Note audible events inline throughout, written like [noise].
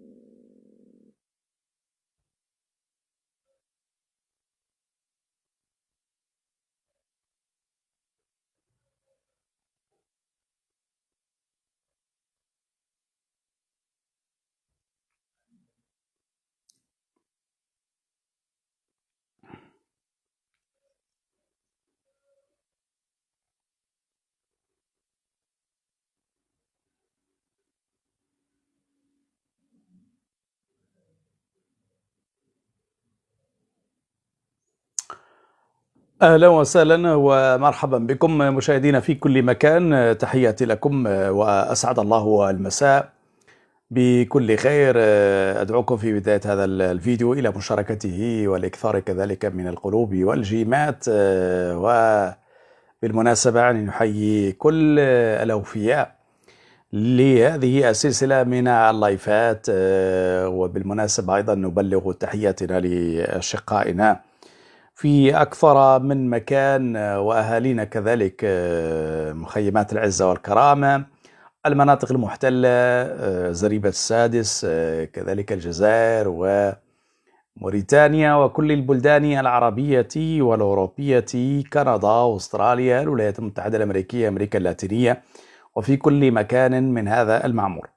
Mm-hmm. اهلا وسهلا ومرحبا بكم مشاهدينا في كل مكان تحياتي لكم واسعد الله المساء بكل خير ادعوكم في بدايه هذا الفيديو الى مشاركته والاكثار كذلك من القلوب والجيمات وبالمناسبه يعني نحيي كل الاوفياء لهذه السلسله من اللايفات وبالمناسبه ايضا نبلغ تحياتنا لاشقائنا في أكثر من مكان آه، وأهالينا كذلك آه، مخيمات العزة والكرامة المناطق المحتلة آه، زريبة السادس كذلك الجزائر وموريتانيا وكل البلدان العربية والأوروبية كندا وأستراليا الولايات المتحدة الأمريكية أمريكا اللاتينية وفي كل مكان من هذا المعمور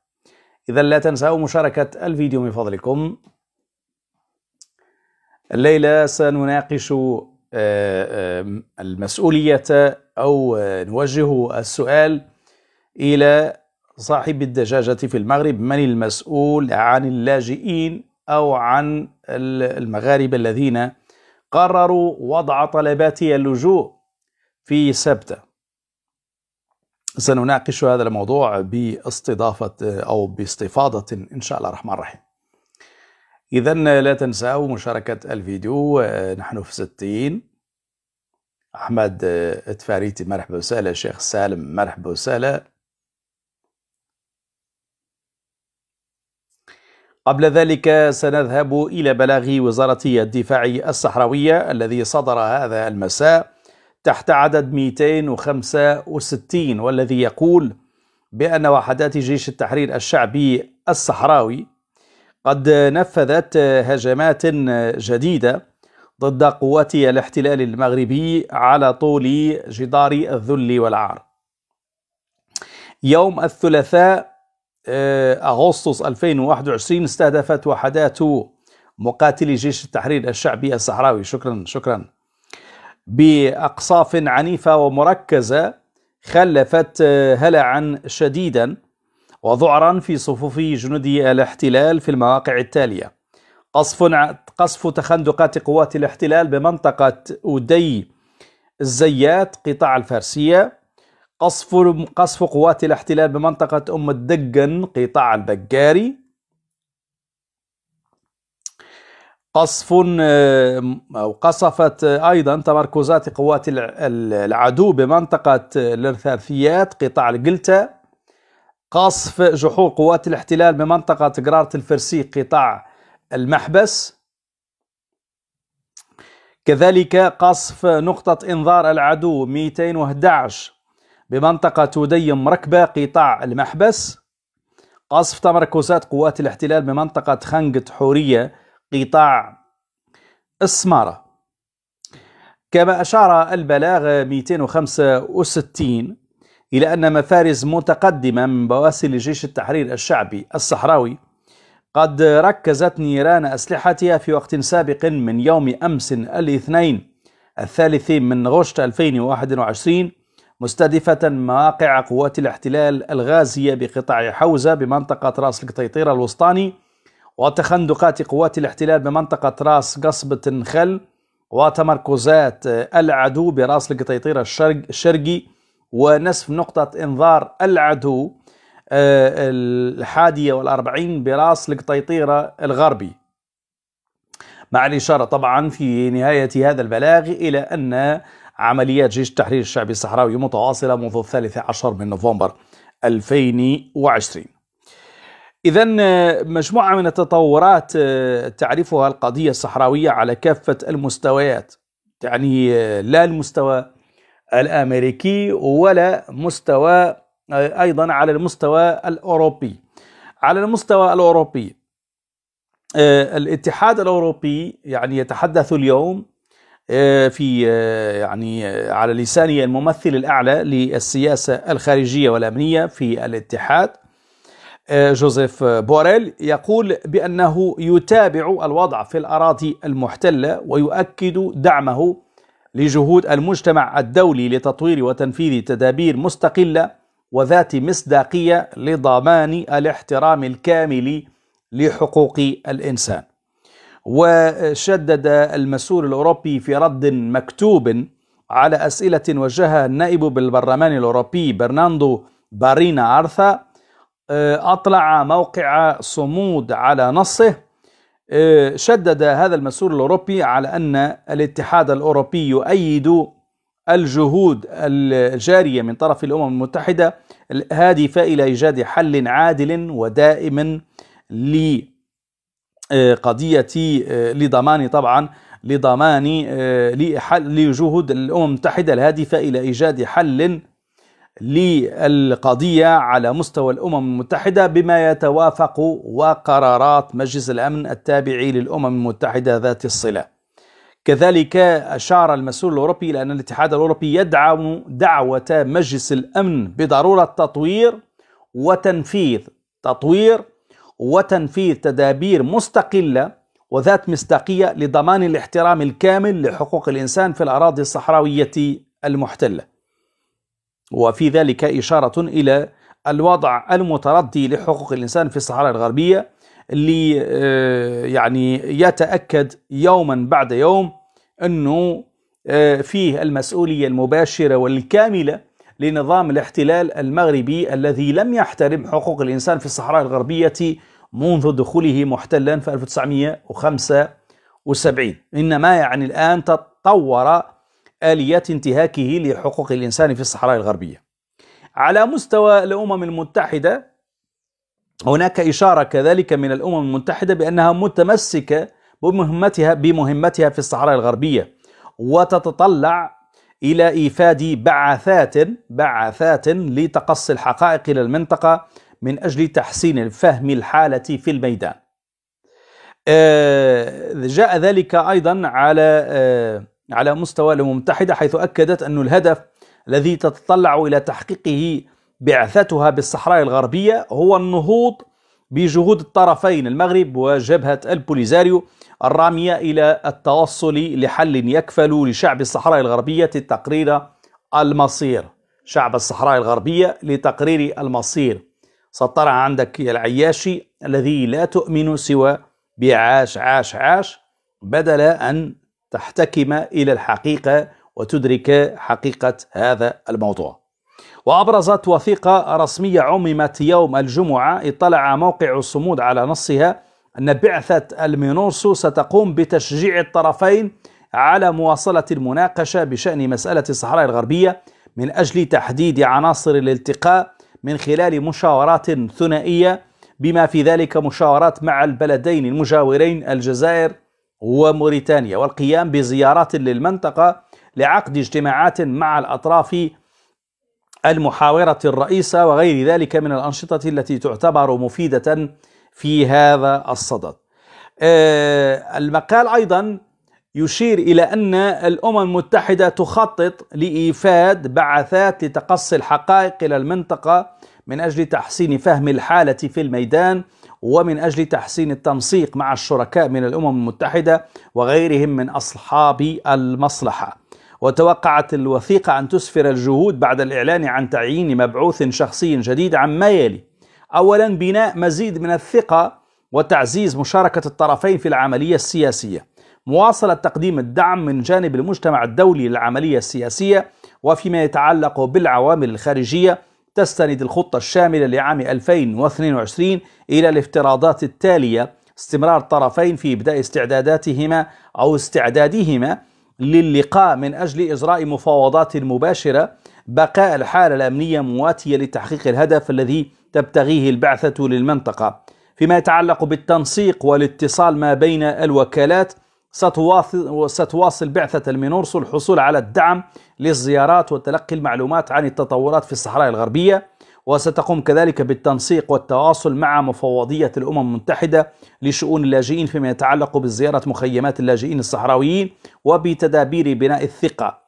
إذا لا تنسوا مشاركة الفيديو من فضلكم الليلة سنناقش آه، آه، المسؤولية أو آه، نوجه السؤال إلى صاحب الدجاجة في المغرب من المسؤول عن اللاجئين أو عن المغاربة الذين قرروا وضع طلبات اللجوء في سبتة سنناقش هذا الموضوع باستضافة أو باستفاضة إن شاء الله الرحمن الرحيم إذا لا تنسوا مشاركة الفيديو آه، نحن في 60 أحمد آه، تفاريتي مرحبا وسهلا شيخ سالم مرحبا وسهلا قبل ذلك سنذهب إلى بلاغ وزارة الدفاع الصحراوية الذي صدر هذا المساء تحت عدد 265 والذي يقول بأن وحدات جيش التحرير الشعبي الصحراوي قد نفذت هجمات جديدة ضد قوات الاحتلال المغربي على طول جدار الذل والعار يوم الثلاثاء آه، أغسطس 2021 استهدفت وحدات مقاتلي جيش التحرير الشعبي الصحراوي شكرا شكرا بأقصاف عنيفة ومركزة خلفت آه، هلعا شديدا وذعرا في صفوف جنود الاحتلال في المواقع التالية قصف قصف تخندقات قوات الاحتلال بمنطقة أودي الزيات قطاع الفارسية قصف قصف قوات الاحتلال بمنطقة أم الدقن قطاع البقاري قصف أو آه، قصفت أيضا تمركزات قوات العدو بمنطقة الإرثاثيات قطاع القلته قصف جحور قوات الاحتلال بمنطقة قرارة الفرسي قطاع المحبس كذلك قصف نقطة إنذار العدو 211 بمنطقة تديم مركبة قطاع المحبس قصف تمركزات قوات الاحتلال بمنطقة خنقة حورية قطاع السمارة كما أشار البلاغ 265 إلى أن مفارز متقدمة من بواسل جيش التحرير الشعبي الصحراوي قد ركزت نيران أسلحتها في وقت سابق من يوم أمس الاثنين الثالث من غشت 2021 مستهدفة مواقع قوات الاحتلال الغازية بقطاع حوزة بمنطقة راس القطيطيرة الوسطاني وتخندقات قوات الاحتلال بمنطقة راس قصبة خل وتمركزات العدو براس القطيطيرة الشرقي ونصف نقطة إنذار العدو آه، الحادية والأربعين براس القطيطيرة الغربي مع الإشارة طبعا في نهاية هذا البلاغ إلى أن عمليات جيش التحرير الشعبي الصحراوي متواصلة منذ الثالث عشر من نوفمبر 2020 إذا آه، مجموعة من التطورات آه، تعرفها القضية الصحراوية على كافة المستويات يعني لا المستوى الأمريكي ولا مستوى آه، أيضا على المستوى الأوروبي على المستوى الأوروبي آه، الاتحاد الأوروبي يعني يتحدث اليوم آه، في يعني على لسان الممثل الأعلى للسياسة الخارجية والأمنية في الاتحاد جوزيف بوريل يقول بأنه يتابع الوضع في الأراضي المحتلة ويؤكد دعمه لجهود المجتمع الدولي لتطوير وتنفيذ تدابير مستقلة وذات مصداقية لضمان الاحترام الكامل لحقوق الإنسان وشدد المسؤول الأوروبي في رد مكتوب على أسئلة وجهها النائب بالبرلمان الأوروبي برناندو بارينا أرثا آه، أطلع موقع صمود على نصه شدد هذا المسؤول الأوروبي على أن الاتحاد الأوروبي يؤيد الجهود الجارية من طرف الأمم المتحدة الهادفة إلى إيجاد حل عادل ودائم لقضية آه، آه، لضمان طبعا لضمان آه، لجهود الأمم المتحدة الهادفة إلى إيجاد حل للقضية على مستوى الأمم المتحدة بما يتوافق وقرارات مجلس الأمن التابع للأمم المتحدة ذات الصلة كذلك أشار المسؤول الأوروبي لأن الاتحاد الأوروبي يدعم دعوة مجلس الأمن بضرورة تطوير وتنفيذ تطوير وتنفيذ تدابير مستقلة وذات مصداقية لضمان الاحترام الكامل لحقوق الإنسان في الأراضي الصحراوية المحتلة وفي ذلك إشارة إلى الوضع المتردي لحقوق الإنسان في الصحراء الغربية اللي آه، يعني يتأكد يوما بعد يوم أنه آه، فيه المسؤولية المباشرة والكاملة لنظام الاحتلال المغربي الذي لم يحترم حقوق الإنسان في الصحراء الغربية منذ دخوله محتلا في 1975 إنما يعني الآن تطور آليات انتهاكه لحقوق الإنسان في الصحراء الغربية على مستوى الأمم المتحدة هناك إشارة كذلك من الأمم المتحدة بأنها متمسكة بمهمتها بمهمتها في الصحراء الغربية وتتطلع إلى إيفاد بعثات بعثات لتقصي الحقائق إلى المنطقة من أجل تحسين الفهم الحالة في الميدان. آه، جاء ذلك أيضا على آه، على مستوى الأمم المتحدة حيث أكدت أن الهدف الذي تتطلع إلى تحقيقه بعثتها بالصحراء الغربية هو النهوض بجهود الطرفين المغرب وجبهة البوليزاريو الرامية إلى التوصل لحل يكفل لشعب الصحراء الغربية تقرير المصير شعب الصحراء الغربية لتقرير المصير سطر عندك يا العياشي الذي لا تؤمن سوى بعاش عاش عاش بدل أن تحتكم إلى الحقيقة وتدرك حقيقة هذا الموضوع وأبرزت وثيقة رسمية عممت يوم الجمعة اطلع موقع الصمود على نصها أن بعثة المينورسو ستقوم بتشجيع الطرفين على مواصلة المناقشة بشأن مسألة الصحراء الغربية من أجل تحديد عناصر الالتقاء من خلال مشاورات ثنائية بما في ذلك مشاورات مع البلدين المجاورين الجزائر وموريتانيا والقيام بزيارات للمنطقة لعقد اجتماعات مع الأطراف المحاورة الرئيسة وغير ذلك من الأنشطة التي تعتبر مفيدة في هذا الصدد آه، المقال أيضا يشير إلى أن الأمم المتحدة تخطط لإيفاد بعثات لتقصي الحقائق إلى المنطقة من أجل تحسين فهم الحالة في الميدان ومن أجل تحسين التنسيق مع الشركاء من الأمم المتحدة وغيرهم من أصحاب المصلحة وتوقعت الوثيقة أن تسفر الجهود بعد الإعلان عن تعيين مبعوث شخصي جديد عما يلي أولا بناء مزيد من الثقة وتعزيز مشاركة الطرفين في العملية السياسية مواصلة تقديم الدعم من جانب المجتمع الدولي للعملية السياسية وفيما يتعلق بالعوامل الخارجية تستند الخطة الشاملة لعام 2022 إلى الافتراضات التالية استمرار الطرفين في إبداء استعداداتهما أو استعدادهما للقاء من أجل إجراء مفاوضات مباشرة بقاء الحالة الأمنية مواتية لتحقيق الهدف الذي تبتغيه البعثة للمنطقة فيما يتعلق بالتنسيق والاتصال ما بين الوكالات ستواصل بعثة المنورسو الحصول على الدعم للزيارات وتلقي المعلومات عن التطورات في الصحراء الغربية وستقوم كذلك بالتنسيق والتواصل مع مفوضية الأمم المتحدة لشؤون اللاجئين فيما يتعلق بزيارة مخيمات اللاجئين الصحراويين وبتدابير بناء الثقة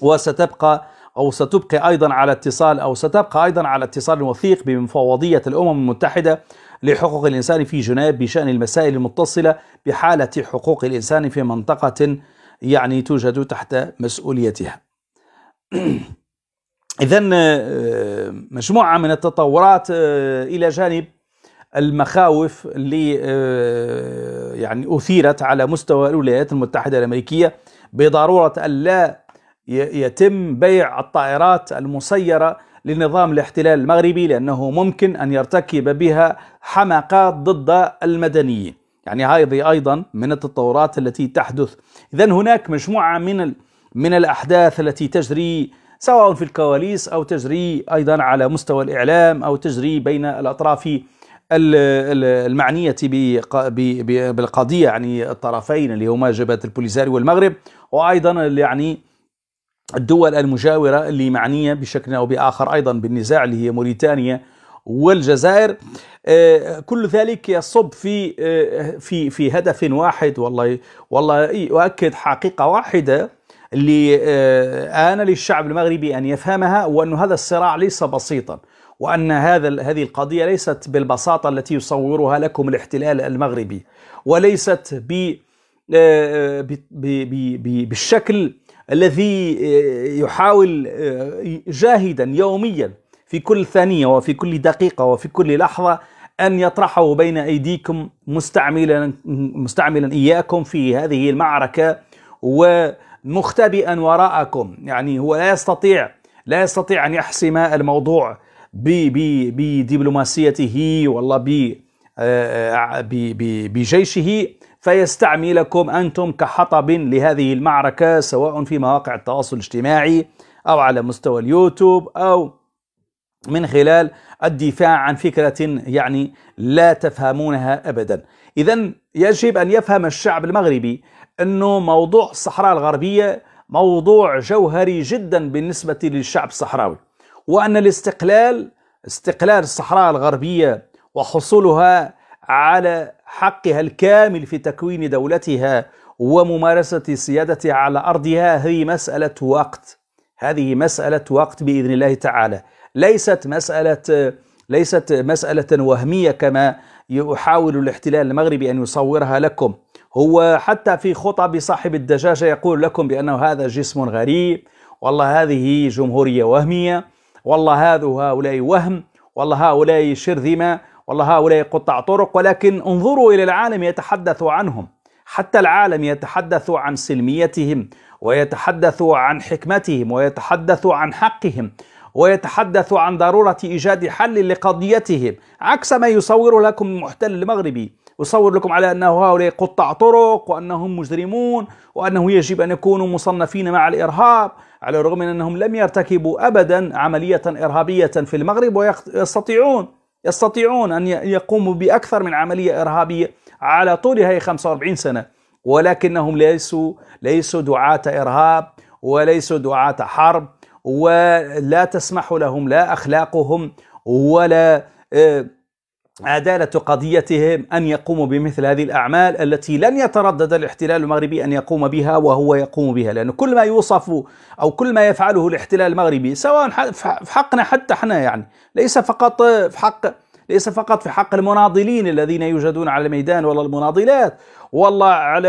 وستبقى أو ستبقي أيضا على اتصال أو ستبقى أيضا على اتصال وثيق بمفوضية الأمم المتحدة لحقوق الإنسان في جنيف بشأن المسائل المتصلة بحالة حقوق الإنسان في منطقة يعني توجد تحت مسؤوليتها [clears throat] إذا آه، مجموعة من التطورات آه، إلى جانب المخاوف اللي آه، يعني أثيرت على مستوى الولايات المتحدة الأمريكية بضرورة ألا يتم بيع الطائرات المسيرة لنظام الاحتلال المغربي لأنه ممكن أن يرتكب بها حماقات ضد المدنيين يعني هذه أيضا من التطورات التي تحدث إذا هناك مجموعة من من الأحداث التي تجري سواء في الكواليس أو تجري أيضا على مستوى الإعلام أو تجري بين الأطراف المعنية بالقضية يعني الطرفين اللي هما جبهة البوليساري والمغرب وأيضا يعني الدول المجاورة اللي معنية بشكل أو بآخر أيضا بالنزاع اللي هي موريتانيا والجزائر آه، كل ذلك يصب في آه، في في هدف واحد والله والله يؤكد حقيقه واحده اللي آه، آن للشعب المغربي ان يفهمها وان هذا الصراع ليس بسيطا وان هذا هذه القضيه ليست بالبساطه التي يصورها لكم الاحتلال المغربي وليست ب بالشكل الذي يحاول جاهدا يوميا في كل ثانية وفي كل دقيقة وفي كل لحظة أن يطرحه بين أيديكم مستعملا مستعملا إياكم في هذه المعركة ومختبئا وراءكم يعني هو لا يستطيع لا يستطيع أن يحسم الموضوع بدبلوماسيته والله آه، بجيشه فيستعملكم أنتم كحطب لهذه المعركة سواء في مواقع التواصل الاجتماعي أو على مستوى اليوتيوب أو من خلال الدفاع عن فكرة يعني لا تفهمونها أبدا إذا يجب أن يفهم الشعب المغربي أنه موضوع الصحراء الغربية موضوع جوهري جدا بالنسبة للشعب الصحراوي وأن الاستقلال استقلال الصحراء الغربية وحصولها على حقها الكامل في تكوين دولتها وممارسة سيادتها على أرضها هي مسألة وقت هذه مسألة وقت بإذن الله تعالى ليست مسألة ليست مسألة وهمية كما يحاول الاحتلال المغربي أن يصورها لكم هو حتى في خطب صاحب الدجاجة يقول لكم بأنه هذا جسم غريب والله هذه جمهورية وهمية والله هذا هؤلاء وهم والله هؤلاء شرذمة والله هؤلاء قطع طرق ولكن انظروا إلى العالم يتحدث عنهم حتى العالم يتحدث عن سلميتهم ويتحدث عن حكمتهم ويتحدث عن حقهم ويتحدث عن ضرورة إيجاد حل لقضيتهم عكس ما يصور لكم المحتل المغربي يصور لكم على أنه هؤلاء قطع طرق وأنهم مجرمون وأنه يجب أن يكونوا مصنفين مع الإرهاب على الرغم من أنهم لم يرتكبوا أبدا عملية إرهابية في المغرب ويستطيعون يستطيعون أن يقوموا بأكثر من عملية إرهابية على طول هذه 45 سنة ولكنهم ليسوا ليسوا دعاة إرهاب وليسوا دعاة حرب ولا تسمح لهم لا أخلاقهم ولا آه، عدالة قضيتهم أن يقوموا بمثل هذه الأعمال التي لن يتردد الاحتلال المغربي أن يقوم بها وهو يقوم بها لأن كل ما يوصف أو كل ما يفعله الاحتلال المغربي سواء في حقنا حتى احنا يعني ليس فقط في حق ليس فقط في حق المناضلين الذين يوجدون على الميدان ولا المناضلات والله على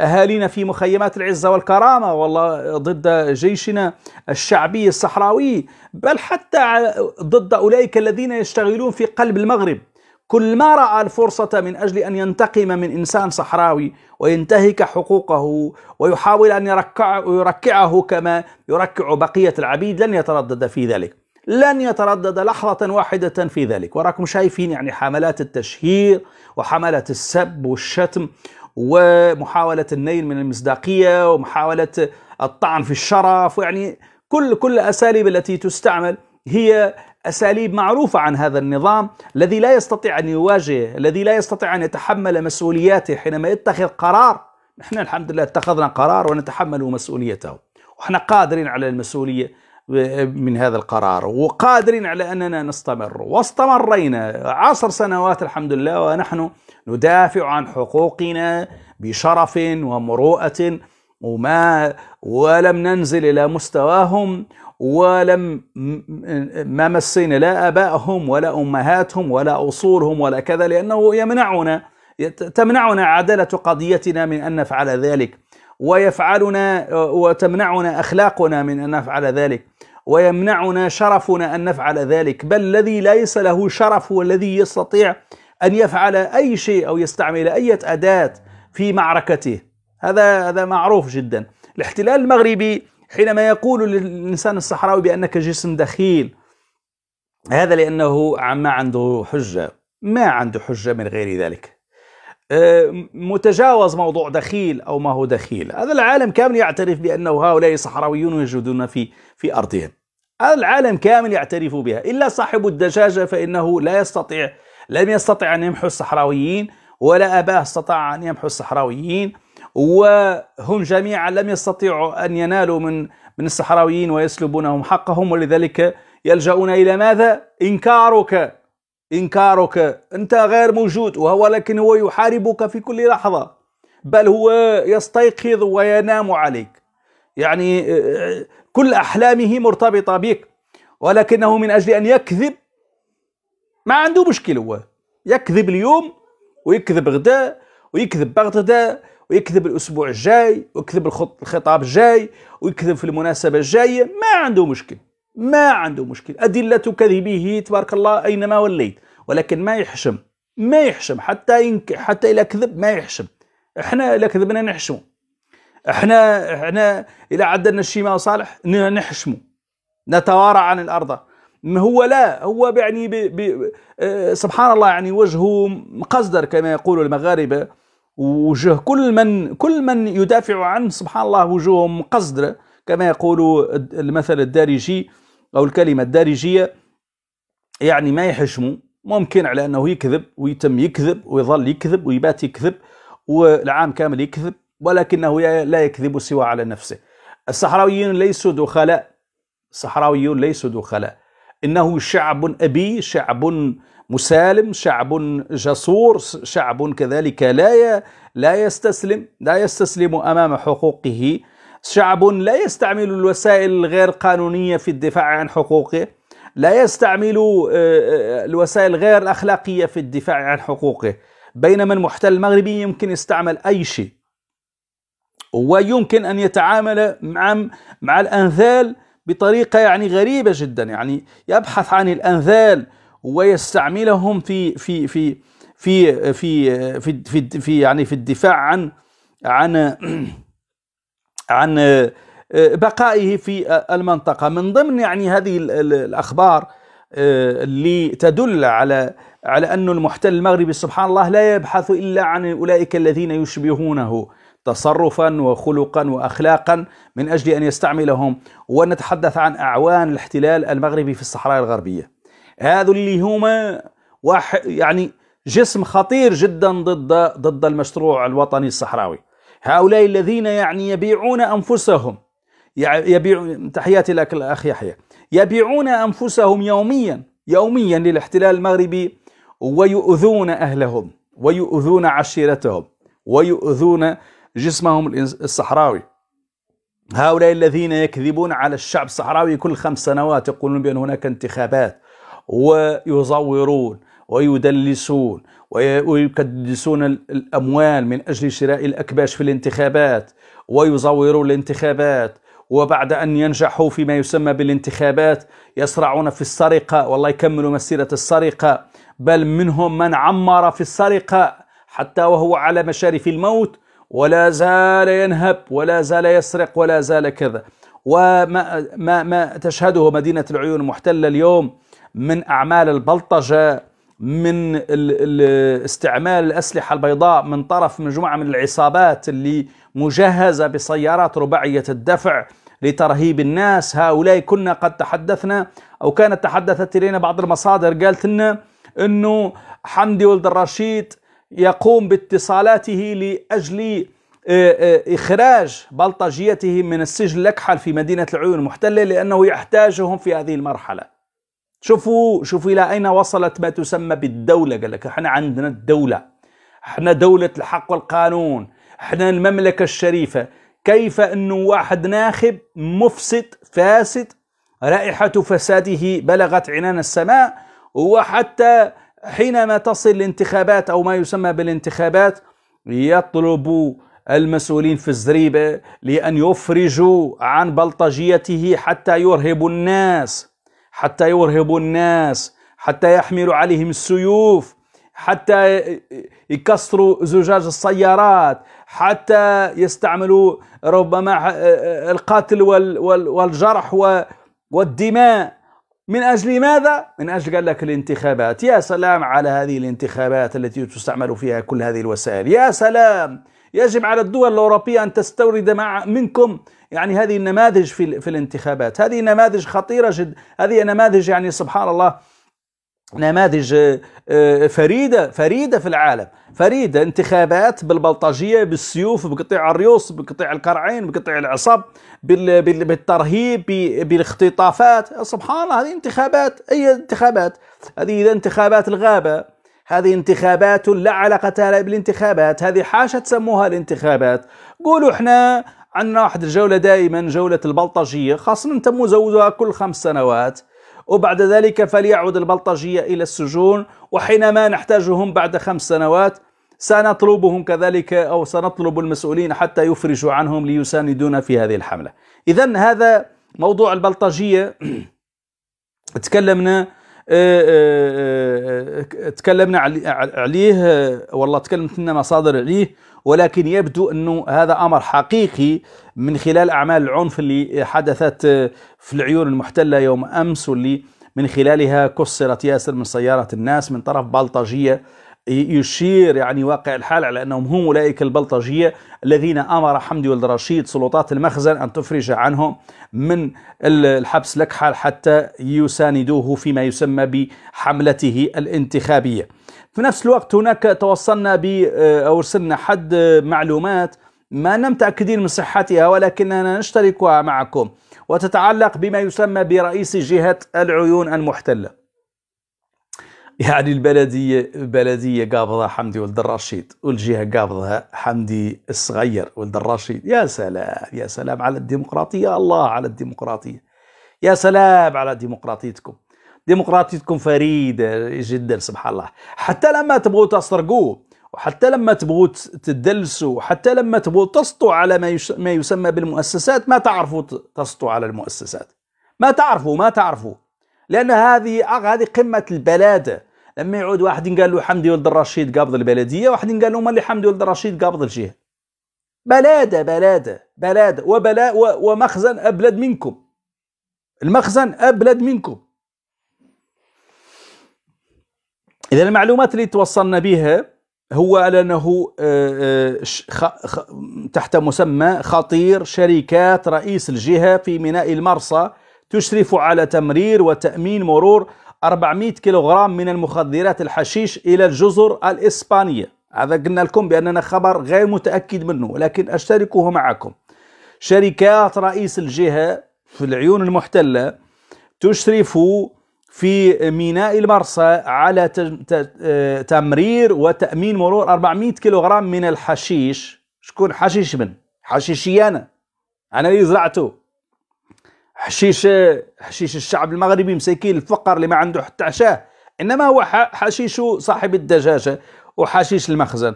أهالينا في مخيمات العزة والكرامة والله ضد جيشنا الشعبي الصحراوي بل حتى ضد أولئك الذين يشتغلون في قلب المغرب كل ما رأى الفرصة من أجل أن ينتقم من إنسان صحراوي وينتهك حقوقه ويحاول أن يركع يركعه كما يركع بقية العبيد لن يتردد في ذلك لن يتردد لحظة واحدة في ذلك وراكم شايفين يعني حملات التشهير وحملة السب والشتم ومحاولة النيل من المصداقية ومحاولة الطعن في الشرف ويعني كل كل الأساليب التي تستعمل هي أساليب معروفة عن هذا النظام الذي لا يستطيع أن يواجه الذي لا يستطيع أن يتحمل مسؤولياته حينما يتخذ قرار نحن الحمد لله اتخذنا قرار ونتحمل مسؤوليته وإحنا قادرين على المسؤولية من هذا القرار وقادرين على أننا نستمر واستمرينا عشر سنوات الحمد لله ونحن ندافع عن حقوقنا بشرف ومروءة وما ولم ننزل إلى مستواهم ولم ما مسينا لا أبائهم ولا أمهاتهم ولا أصولهم ولا كذا لأنه يمنعنا تمنعنا عدالة قضيتنا من أن نفعل ذلك ويفعلنا وتمنعنا أخلاقنا من أن نفعل ذلك ويمنعنا شرفنا أن نفعل ذلك بل الذي ليس له شرف هو الذي يستطيع أن يفعل أي شيء أو يستعمل أي أداة في معركته هذا هذا معروف جدا الاحتلال المغربي حينما يقول للإنسان الصحراوي بأنك جسم دخيل هذا لأنه ما عنده حجة ما عنده حجة من غير ذلك أه، متجاوز موضوع دخيل أو ما هو دخيل هذا العالم كامل يعترف بأنه هؤلاء صحراويون يجدون في في أرضهم العالم كامل يعترف بها إلا صاحب الدجاجة فإنه لا يستطيع لم يستطع أن يمحو الصحراويين ولا أباه استطاع أن يمحو الصحراويين وهم جميعا لم يستطيعوا أن ينالوا من من الصحراويين ويسلبونهم حقهم ولذلك يلجؤون إلى ماذا؟ إنكارك إنكارك أنت غير موجود وهو لكن هو يحاربك في كل لحظة بل هو يستيقظ وينام عليك يعني آه، آه، كل أحلامه مرتبطة بك ولكنه من أجل أن يكذب ما عنده مشكلة هو يكذب اليوم ويكذب غدا ويكذب بعد غدا ويكذب الأسبوع الجاي ويكذب الخطاب الجاي ويكذب في المناسبة الجاية ما عنده مشكل ما عنده مشكل أدلة كذبه تبارك الله أينما وليت ولكن ما يحشم ما يحشم حتى ينك حتى إلى كذب ما يحشم احنا إلى كذبنا نحشم احنا احنا الى عدلنا الشيء صالح نحشمه نتوارى عن الارض هو لا هو يعني ب ب آه، سبحان الله يعني وجهه مقصدر كما يقول المغاربه وجه كل من كل من يدافع عنه سبحان الله وجوههم مقصدره كما يقول المثل الدارجي او الكلمه الدارجيه يعني ما يحشموا ممكن على انه يكذب ويتم يكذب ويظل يكذب ويبات يكذب والعام كامل يكذب ولكنه لا يكذب سوى على نفسه الصحراويون ليسوا دخلاء الصحراويون ليسوا دخلاء إنه شعب أبي شعب مسالم شعب جسور شعب كذلك لا لا يستسلم لا يستسلم أمام حقوقه شعب لا يستعمل الوسائل الغير قانونية في الدفاع عن حقوقه لا يستعمل آه، آه، الوسائل غير الأخلاقية في الدفاع عن حقوقه بينما المحتل المغربي يمكن يستعمل أي شيء ويمكن أن يتعامل مع مع الأنذال بطريقة يعني غريبة جدا يعني يبحث عن الأنذال ويستعملهم في في في في في في, في, في يعني في الدفاع عن عن عن بقائه في المنطقة من ضمن يعني هذه الأخبار آه، اللي تدل على على أن المحتل المغربي سبحان الله لا يبحث إلا عن أولئك الذين يشبهونه تصرفا وخلقا واخلاقا من اجل ان يستعملهم ونتحدث عن اعوان الاحتلال المغربي في الصحراء الغربيه. هذو اللي هما واحد يعني جسم خطير جدا ضد ضد المشروع الوطني الصحراوي. هؤلاء الذين يعني يبيعون انفسهم يبيعون تحياتي لك الاخ يحيى يبيعون انفسهم يوميا يوميا للاحتلال المغربي ويؤذون اهلهم ويؤذون عشيرتهم ويؤذون جسمهم الصحراوي هؤلاء الذين يكذبون على الشعب الصحراوي كل خمس سنوات يقولون بأن هناك انتخابات ويزورون ويدلسون ويكدسون الأموال من أجل شراء الأكباش في الانتخابات ويزورون الانتخابات وبعد أن ينجحوا فيما يسمى بالانتخابات يسرعون في السرقة والله يكملوا مسيرة السرقة بل منهم من عمر في السرقة حتى وهو على مشارف الموت ولا زال ينهب ولا زال يسرق ولا زال كذا وما ما ما تشهده مدينة العيون المحتلة اليوم من أعمال البلطجة من استعمال الأسلحة البيضاء من طرف مجموعة من العصابات اللي مجهزة بسيارات رباعية الدفع لترهيب الناس هؤلاء كنا قد تحدثنا أو كانت تحدثت إلينا بعض المصادر قالت لنا أنه حمدي ولد الرشيد يقوم باتصالاته لأجل آه، آه، إخراج بلطجيته من السجن الأكحل في مدينة العيون المحتلة لأنه يحتاجهم في هذه المرحلة شوفوا شوفوا إلى أين وصلت ما تسمى بالدولة قال لك احنا عندنا الدولة احنا دولة الحق والقانون احنا المملكة الشريفة كيف أنه واحد ناخب مفسد فاسد رائحة فساده بلغت عنان السماء وحتى حينما تصل الانتخابات أو ما يسمى بالانتخابات يطلب المسؤولين في الزريبة لأن يفرجوا عن بلطجيته حتى يرهبوا الناس حتى يرهبوا الناس حتى يحملوا عليهم السيوف حتى يكسروا زجاج السيارات حتى يستعملوا ربما القتل والجرح والدماء من أجل ماذا؟ من أجل قال لك الانتخابات يا سلام على هذه الانتخابات التي تستعمل فيها كل هذه الوسائل يا سلام يجب على الدول الأوروبية أن تستورد مع منكم يعني هذه النماذج في, في الانتخابات هذه نماذج خطيرة جدا هذه نماذج يعني سبحان الله نماذج آه، فريدة فريدة في العالم فريدة انتخابات بالبلطجية بالسيوف بقطيع الريوس بقطيع القرعين بقطيع العصب بالترهيب بالاختطافات سبحان الله هذه انتخابات أي انتخابات هذه إذا انتخابات الغابة هذه انتخابات لا علاقة لها بالانتخابات هذه حاشا تسموها الانتخابات قولوا احنا عندنا واحد الجولة دائما جولة البلطجية خاصة تم زوزها كل خمس سنوات وبعد ذلك فليعود البلطجية إلى السجون وحينما نحتاجهم بعد خمس سنوات سنطلبهم كذلك أو سنطلب المسؤولين حتى يفرجوا عنهم ليساندونا في هذه الحملة إذا هذا موضوع البلطجية [clears throat] تكلمنا آه، آه، آه، تكلمنا عليه والله تكلمت لنا مصادر عليه ولكن يبدو أنه هذا أمر حقيقي من خلال أعمال العنف اللي حدثت في العيون المحتلة يوم أمس واللي من خلالها كسرت ياسر من سيارة الناس من طرف بلطجية يشير يعني واقع الحال على أنهم هم أولئك البلطجية الذين أمر حمدي ولد رشيد سلطات المخزن أن تفرج عنهم من الحبس لكحل حتى يساندوه فيما يسمى بحملته الانتخابية في نفس الوقت هناك توصلنا ب أو أرسلنا حد معلومات ما لم متأكدين من صحتها ولكننا نشتركها معكم وتتعلق بما يسمى برئيس جهة العيون المحتلة يعني البلدية البلدية قابضة حمدي ولد الرشيد والجهة قابضها حمدي الصغير ولد الرشيد يا سلام يا سلام على الديمقراطية الله على الديمقراطية يا سلام على ديمقراطيتكم ديمقراطيتكم فريدة جدا سبحان الله حتى لما تبغوا تسرقوه وحتى لما تبغوا تدلسوا وحتى لما تبغوا تسطوا على ما, ما يسمى بالمؤسسات ما تعرفوا تسطوا على المؤسسات ما تعرفوا ما تعرفوا لأن هذه هذه قمة البلادة لما يعود واحد قال له حمدي ولد الرشيد قابض البلدية واحد قال له اللي حمدي ولد الرشيد قابض الجهة بلادة بلادة بلادة وبلاء ومخزن أبلد منكم المخزن أبلد منكم إذا المعلومات اللي توصلنا بها هو على أنه آه، آه، تحت مسمى خطير شركات رئيس الجهة في ميناء المرصى تشرف على تمرير وتأمين مرور 400 كيلوغرام من المخدرات الحشيش إلى الجزر الإسبانية هذا قلنا لكم بأننا خبر غير متأكد منه ولكن أشتركه معكم شركات رئيس الجهة في العيون المحتلة تشرف في ميناء المرسى على آه، تمرير وتأمين مرور 400 كيلوغرام من الحشيش شكون حشيش من حشيشي أنا أنا اللي زرعته حشيش حشيش الشعب المغربي مساكين الفقر اللي ما عنده حتى عشاء إنما هو حشيش صاحب الدجاجة وحشيش المخزن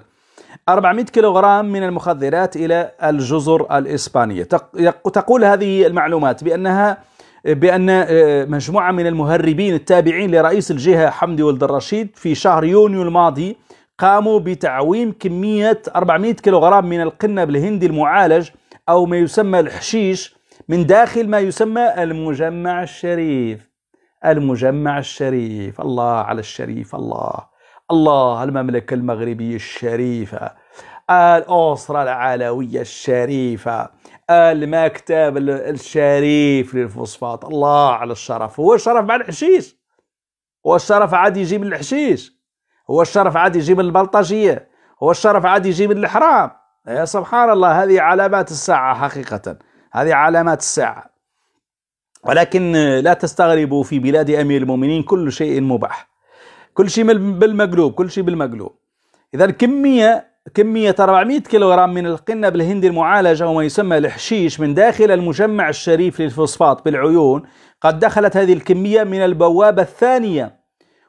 400 كيلوغرام من المخدرات إلى الجزر الإسبانية تقول هذه المعلومات بأنها بأن آه، مجموعة من المهربين التابعين لرئيس الجهة حمدي ولد الرشيد في شهر يونيو الماضي قاموا بتعويم كمية 400 كيلوغرام من القنب الهندي المعالج أو ما يسمى الحشيش من داخل ما يسمى المجمع الشريف المجمع الشريف الله على الشريف الله الله المملكة المغربية الشريفة الأسرة العلوية الشريفة المكتب الشريف للفوسفات الله على الشرف هو الشرف مع الحشيش هو الشرف عاد يجي من الحشيش هو الشرف عاد يجي من البلطجية هو الشرف عاد يجي من الحرام يا إيه، سبحان الله هذه علامات الساعة حقيقة هذه علامات الساعة ولكن لا تستغربوا في بلاد أمير المؤمنين كل شيء مباح كل شيء بالمقلوب كل شيء بالمقلوب إذا الكمية كمية 400 كيلوغرام من القنب الهندي المعالجة وما يسمى الحشيش من داخل المجمع الشريف للفوسفات بالعيون قد دخلت هذه الكمية من البوابة الثانية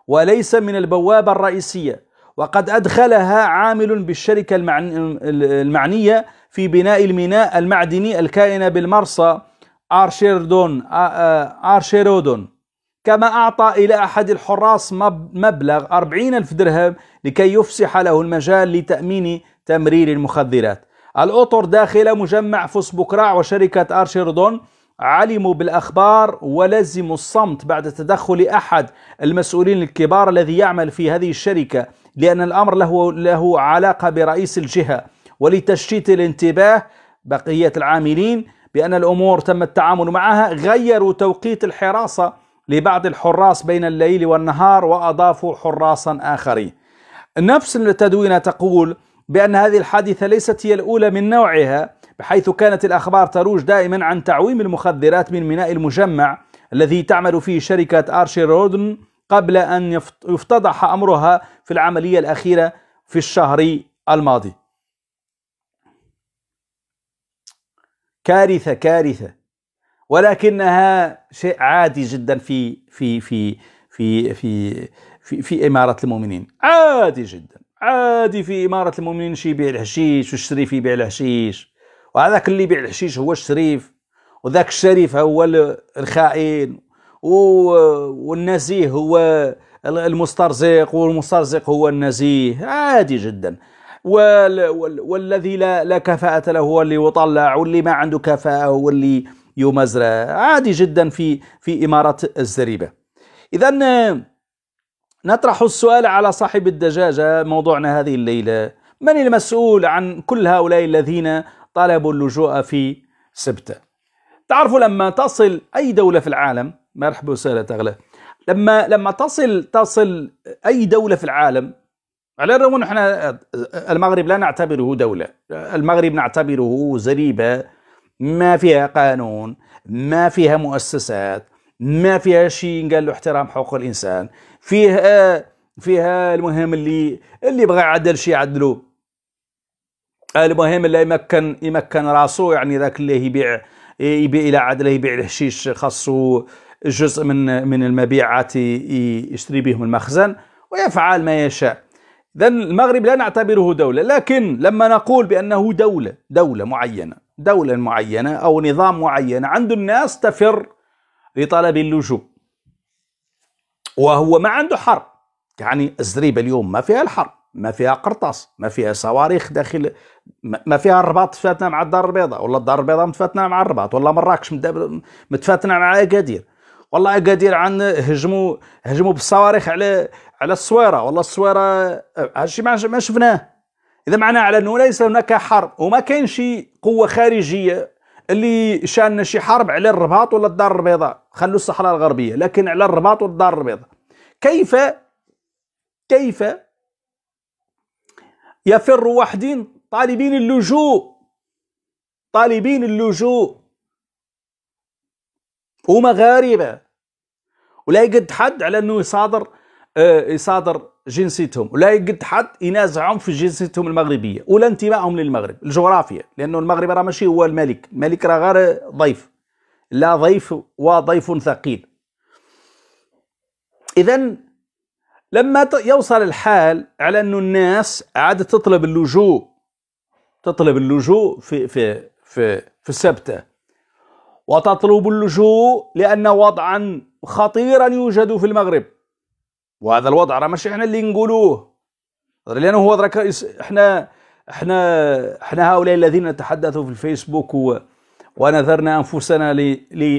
وليس من البوابة الرئيسية وقد أدخلها عامل بالشركة المعنية في بناء الميناء المعدني الكائنة بالمرصى أرشيردون أرشيرودون كما أعطى إلى أحد الحراس مبلغ أربعين ألف درهم لكي يفسح له المجال لتأمين تمرير المخدرات الأطر داخل مجمع بكراع وشركة أرشيردون علموا بالأخبار ولزموا الصمت بعد تدخل أحد المسؤولين الكبار الذي يعمل في هذه الشركة لأن الأمر له, له علاقة برئيس الجهة ولتشتيت الانتباه بقية العاملين بأن الأمور تم التعامل معها غيروا توقيت الحراسة لبعض الحراس بين الليل والنهار وأضافوا حراسا آخرين نفس التدوينة تقول بأن هذه الحادثة ليست هي الأولى من نوعها بحيث كانت الأخبار تروج دائما عن تعويم المخدرات من ميناء المجمع الذي تعمل فيه شركة أرشي رودن قبل أن يفتضح أمرها في العملية الأخيرة في الشهر الماضي كارثة كارثة ولكنها شيء عادي جدا في في في في في في, في إمارة المؤمنين عادي جدا عادي في إمارة المؤمنين شي يبيع الحشيش والشريف يبيع الحشيش وهذاك اللي يبيع الحشيش هو الشريف وذاك الشريف هو الخائن والنزيه هو المسترزق والمسترزق هو النزيه عادي جدا والذي لا كفاءة له هو اللي يطلع واللي ما عنده كفاءة هو اللي يومزرة عادي جدا في في إمارة الزريبة إذا آه، نطرح السؤال على صاحب الدجاجة موضوعنا هذه الليلة من المسؤول عن كل هؤلاء الذين طلبوا اللجوء في سبتة تعرفوا لما تصل أي دولة في العالم مرحبا وسهلا تغلى لما لما تصل تصل أي دولة في العالم على الرغم أن احنا آه، المغرب لا نعتبره دولة المغرب نعتبره زريبة ما فيها قانون ما فيها مؤسسات ما فيها شيء قال له احترام حقوق الانسان فيها فيها المهم اللي اللي بغى يعدل شيء يعدلو المهم اللي يمكن يمكن راسه يعني ذاك اللي يبيع يبيع الى عدله يبيع الحشيش خاصه جزء من من المبيعات يشتري بهم المخزن ويفعل ما يشاء اذا المغرب لا نعتبره دوله لكن لما نقول بانه دوله دوله معينه دولة معينة أو نظام معين عند الناس تفر لطلب اللجوء وهو ما عنده حرب يعني الزريبة اليوم ما فيها الحرب ما فيها قرطاس ما فيها صواريخ داخل ما فيها الرباط تفاتنا مع الدار البيضاء ولا الدار البيضاء متفاتنا مع الرباط ولا مراكش متفاتنا مع أكادير والله أكادير عن هجموا هجموا بالصواريخ على على الصويرة والله الصويرة هادشي ما شفناه اذا معناه على انه ليس هناك حرب وما كاين شي قوه خارجيه اللي شان شي حرب على الرباط ولا الدار البيضاء خلوا الصحراء الغربيه لكن على الرباط والدار البيضاء كيف كيف يفر واحدين طالبين اللجوء طالبين اللجوء ومغاربه ولا يقد حد على انه يصادر آه يصادر جنسيتهم ولا يقد حد ينازعهم في جنسيتهم المغربيه ولا انتمائهم للمغرب الجغرافيا لانه المغرب راه ماشي هو الملك الملك راه غير ضيف لا ضيف وضيف ثقيل اذا لما يوصل الحال على انه الناس عاد تطلب اللجوء تطلب اللجوء في في في في السبته وتطلب اللجوء لان وضعا خطيرا يوجد في المغرب وهذا الوضع راه ماشي احنا اللي نقولوه لانه هو درك احنا احنا احنا هؤلاء الذين نتحدث في الفيسبوك و ونذرنا انفسنا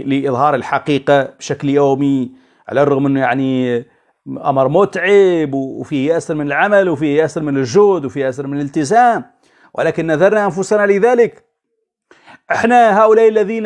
لاظهار الحقيقه بشكل يومي على الرغم انه يعني امر متعب وفيه ياسر من العمل وفيه ياسر من الجهد وفيه ياسر من الالتزام ولكن نذرنا انفسنا لذلك احنا هؤلاء الذين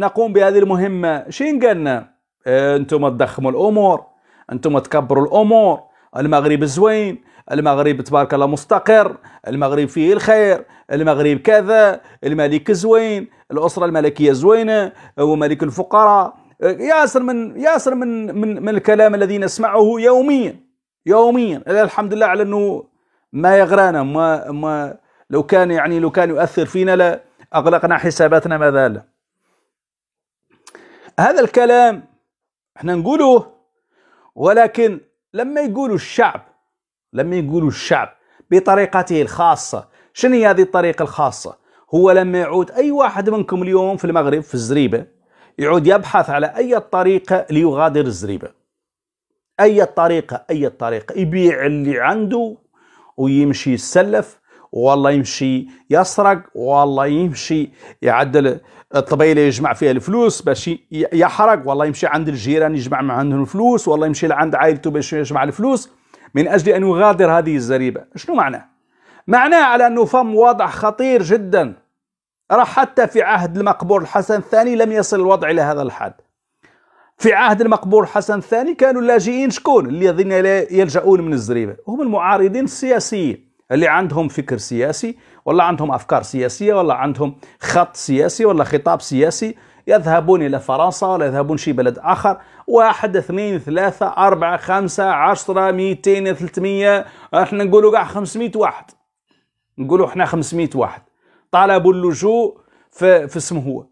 نقوم بهذه المهمه شين قالنا آه، انتم تضخموا الامور انتم تكبروا الامور المغرب زوين المغرب تبارك الله مستقر المغرب فيه الخير المغرب كذا الملك زوين الاسره الملكيه زوينه هو ملك الفقراء ياسر من ياسر من من, من الكلام الذي نسمعه يوميا يوميا الحمد لله على انه ما يغرانا ما ما لو كان يعني لو كان يؤثر فينا لا اغلقنا حساباتنا ما هذا الكلام احنا نقوله ولكن لما يقولوا الشعب لما يقولوا الشعب بطريقته الخاصة شنو هي هذه الطريقة الخاصة هو لما يعود أي واحد منكم اليوم في المغرب في الزريبة يعود يبحث على أي طريقة ليغادر الزريبة أي طريقة أي طريقة يبيع اللي عنده ويمشي يسلف والله يمشي يسرق والله يمشي يعدل الطبيله يجمع فيها الفلوس باش يحرق والله يمشي عند الجيران يجمع معهم الفلوس والله يمشي لعند عائلته باش يجمع الفلوس من اجل ان يغادر هذه الزريبه شنو معناه معناه على انه فم وضع خطير جدا راح حتى في عهد المقبور الحسن الثاني لم يصل الوضع الى هذا الحد في عهد المقبور الحسن الثاني كانوا اللاجئين شكون الذين يلجؤون من الزريبه هم المعارضين السياسيين اللي عندهم فكر سياسي ولا عندهم أفكار سياسية ولا عندهم خط سياسي ولا خطاب سياسي يذهبون إلى فرنسا ولا يذهبون شي بلد آخر واحد اثنين ثلاثة أربعة خمسة عشرة ميتين ثلاثمية احنا نقولوا قاع خمسمية واحد نقولوا احنا خمسمية واحد طلبوا اللجوء في, في اسمه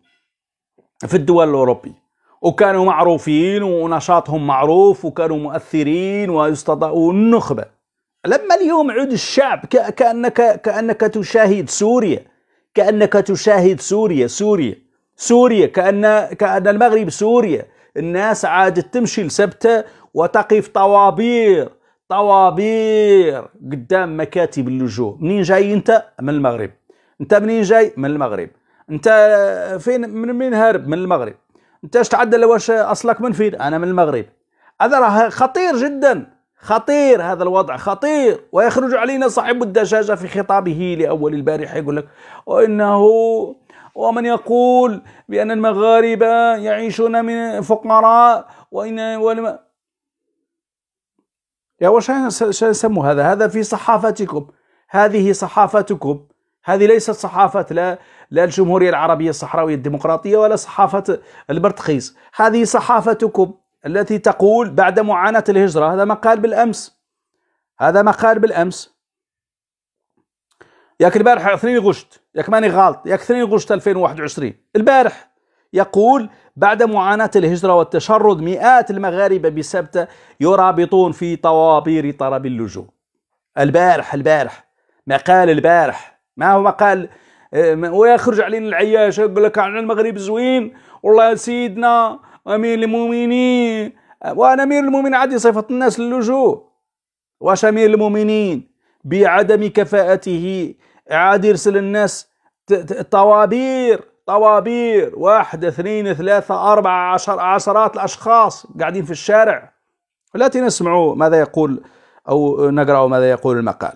في الدول الأوروبية وكانوا معروفين ونشاطهم معروف وكانوا مؤثرين ويستطيعوا النخبه لما اليوم عود الشعب كأنك كأنك تشاهد سوريا كأنك تشاهد سوريا سوريا سوريا كأن كأن المغرب سوريا الناس عادت تمشي لسبتة وتقف طوابير طوابير قدام مكاتب اللجوء منين جاي انت من المغرب انت منين جاي من المغرب انت فين من مين هارب من المغرب انت اش تعدل واش اصلك من فين انا من المغرب هذا راه خطير جدا خطير هذا الوضع خطير ويخرج علينا صاحب الدجاجة في خطابه لأول البارحة يقول لك وإنه ومن يقول بأن المغاربة يعيشون من فقراء وإن ولم يا وش سموا هذا هذا في صحافتكم هذه صحافتكم هذه ليست صحافة لا لا الجمهورية العربية الصحراوية الديمقراطية ولا صحافة البرتقيس هذه صحافتكم التي تقول بعد معاناة الهجرة هذا ما قال بالأمس هذا ما قال بالأمس ياك البارح اثنين غشت ياك ماني غلط ياك اثنين غشت 2021 البارح يقول بعد معاناة الهجرة والتشرد مئات المغاربة بسبتة يرابطون في طوابير طرب اللجوء البارح البارح مقال البارح ما هو مقال آه، ويخرج علينا العياش يقول لك عن المغرب زوين والله سيدنا أمير المؤمنين وأنا أمير المؤمنين عادي صفة الناس للجوء واش أمير المؤمنين بعدم كفاءته عاد يرسل الناس طوابير طوابير واحد اثنين ثلاثة أربعة عشر عشرات الأشخاص قاعدين في الشارع التي نسمع ماذا يقول أو نقرأ ماذا يقول المقال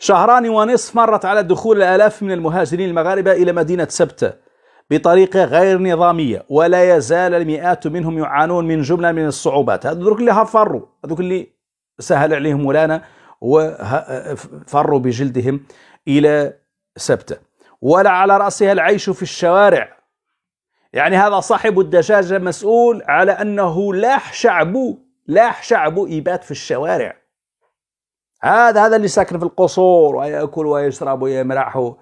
شهران ونصف مرت على دخول الآلاف من المهاجرين المغاربة إلى مدينة سبتة بطريقة غير نظامية ولا يزال المئات منهم يعانون من جملة من الصعوبات هذوك اللي هفروا هذوك اللي سهل عليهم مولانا وفروا بجلدهم إلى سبتة ولا على رأسها العيش في الشوارع يعني هذا صاحب الدجاجة مسؤول على أنه لاح شعبه لاح شعبه يبات في الشوارع هذا هذا اللي ساكن في القصور ويأكل ويشرب ويمرح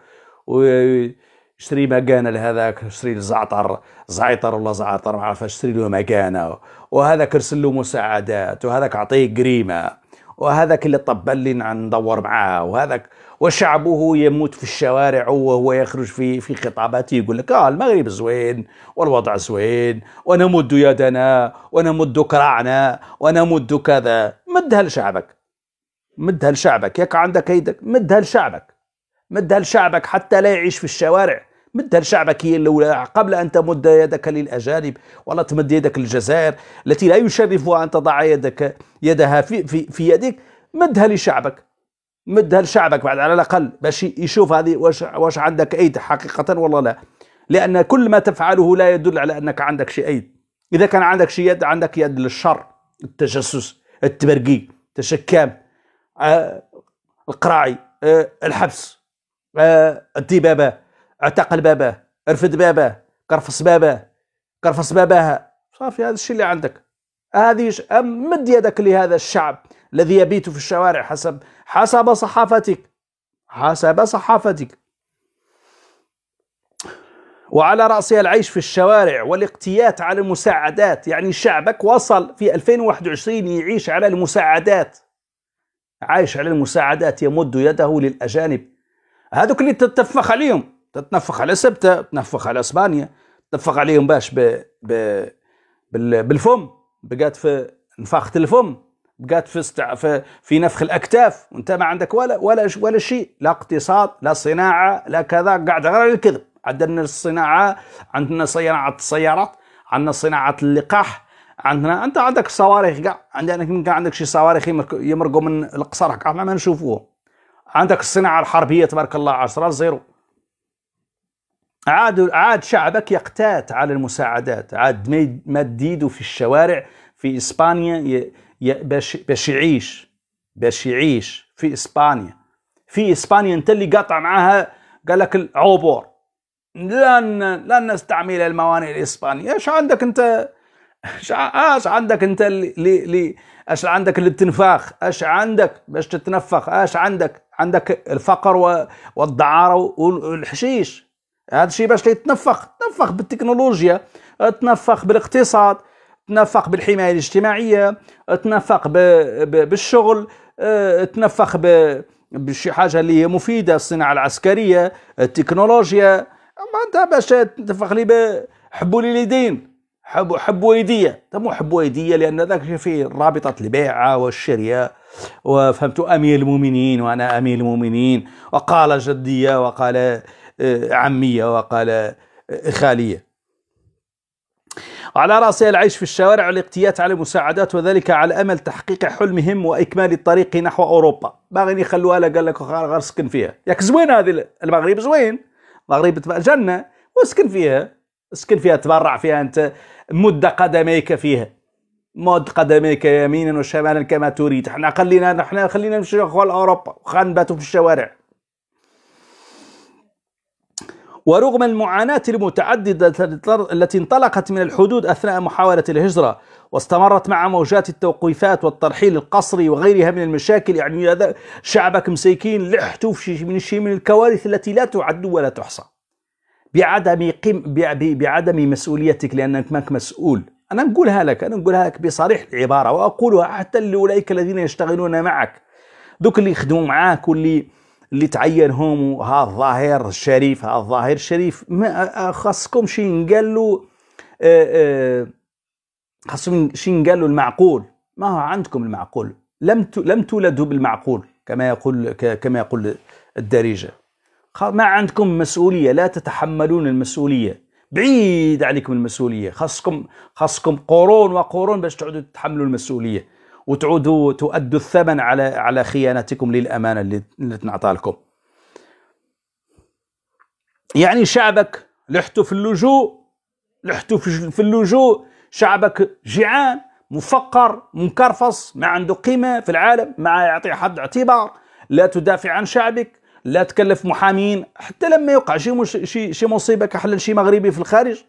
وي... شري مكانه لهذاك شري الزعتر زعتر ولا زعتر ما عرفاش شري له مكانه وهذاك ارسل له مساعدات وهذاك اعطيه قريمه وهذاك اللي طبل لنا ندور معاه وهذاك وشعبه يموت في الشوارع وهو يخرج في في خطاباته يقول لك اه المغرب زوين والوضع زوين ونمد يدنا ونمد كراعنا ونمد كذا مدها لشعبك مدها لشعبك ياك عندك ايدك مدها لشعبك مدها لشعبك حتى لا يعيش في الشوارع مدها لشعبك هي الأولى قبل أن تمد يدك للأجانب ولا تمد يدك للجزائر التي لا يشرفها أن تضع يدك يدها في, في, في يدك مدها لشعبك مدها لشعبك بعد على الأقل باش يشوف هذه واش, واش عندك أيد حقيقة ولا لا لأن كل ما تفعله لا يدل على أنك عندك شيء أيد إذا كان عندك شيء يد عندك يد للشر التجسس التبرقي تشكام آه القراعي آه الحبس آه الدبابة اعتقل باباه ارفد باباه قرفص باباه قرفص باباها صافي هذا الشيء اللي عندك هذه مد يدك لهذا الشعب الذي يبيت في الشوارع حسب حسب صحافتك حسب صحافتك وعلى رأسها العيش في الشوارع والاقتيات على المساعدات يعني شعبك وصل في 2021 يعيش على المساعدات عايش على المساعدات يمد يده للأجانب هذوك اللي تتفخ عليهم تتنفخ على سبتة تنفخ على اسبانيا تنفخ عليهم باش ب... ب... بال... بالفم بقات في نفاخة الفم بقات في استع... في... في نفخ الاكتاف وانت ما عندك ولا ولا ولا شيء لا اقتصاد لا صناعه لا كذا قاعد غير الكذب عندنا الصناعه عندنا صناعه السيارات عندنا صناعه اللقاح عندنا انت عندك صواريخ كاع عندك يمكن عندك شي صواريخ يمرقوا من القصر كاع ما نشوفوهم عندك الصناعه الحربيه تبارك الله 10 زيرو عاد عاد شعبك يقتات على المساعدات عاد مديده في الشوارع في إسبانيا باش يعيش باش يعيش في إسبانيا في إسبانيا أنت اللي قاطع معاها قال لك العبور لن لن نستعمل الموانئ الإسبانية ايش عندك أنت اش عندك انت اللي لي... اش عندك للتنفاخ اش عندك باش تتنفخ اش عندك عندك الفقر والدعاره والحشيش هذا الشيء باش كيتنفخ تنفخ بالتكنولوجيا تنفخ بالاقتصاد تنفخ بالحمايه الاجتماعيه تنفخ بالشغل تنفخ بشي حاجه اللي هي مفيده الصناعه العسكريه التكنولوجيا ما انت باش تنفخ لي بحبوا لي اليدين حبوا حبوا ايديا مو حبوا ايديا لان ذاك فيه رابطه البيعه والشراء وفهمت امير المؤمنين وانا امير المؤمنين وقال جدي وقال عمية وقال خالية على رأسها العيش في الشوارع والاقتيات على المساعدات وذلك على أمل تحقيق حلمهم وإكمال الطريق نحو أوروبا باغيين يخلوها لها قال لك غير سكن فيها ياك زوين هذه المغرب زوين المغرب تبقى جنة واسكن فيها اسكن فيها تبرع فيها أنت مد قدميك فيها مد قدميك يمينا وشمالا كما تريد احنا خلينا احنا خلينا نمشي لاوروبا وخنبتوا في الشوارع ورغم المعاناة المتعددة التي انطلقت من الحدود أثناء محاولة الهجرة واستمرت مع موجات التوقيفات والترحيل القسري وغيرها من المشاكل يعني شعبك مسيكين لحتوا في من شيء من الكوارث التي لا تعد ولا تحصى بعدم قم بعدم مسؤوليتك لأنك ماك مسؤول أنا نقولها لك أنا نقولها لك بصريح العبارة وأقولها حتى لأولئك الذين يشتغلون معك دوك اللي يخدموا معاك واللي اللي تعينهم ها الظاهر الشريف ها الظاهر الشريف ما آه، خاصكم شي نقال له آه، آه، خاصكم شي نقال له المعقول ما هو عندكم المعقول لم لم تولدوا بالمعقول كما يقول كما يقول الدارجه ما عندكم مسؤوليه لا تتحملون المسؤوليه بعيد عليكم المسؤوليه خاصكم خاصكم قرون وقرون باش تعودوا تتحملوا المسؤوليه وتعودوا تؤدوا الثمن على على خيانتكم للامانه اللي, تنعطى لكم يعني شعبك لحتوا في اللجوء لحتوا في اللجوء شعبك جيعان مفقر منكرفص ما عنده قيمه في العالم ما يعطي حد اعتبار لا تدافع عن شعبك لا تكلف محامين حتى لما يوقع شي شي, شي مصيبه كحل شي مغربي في الخارج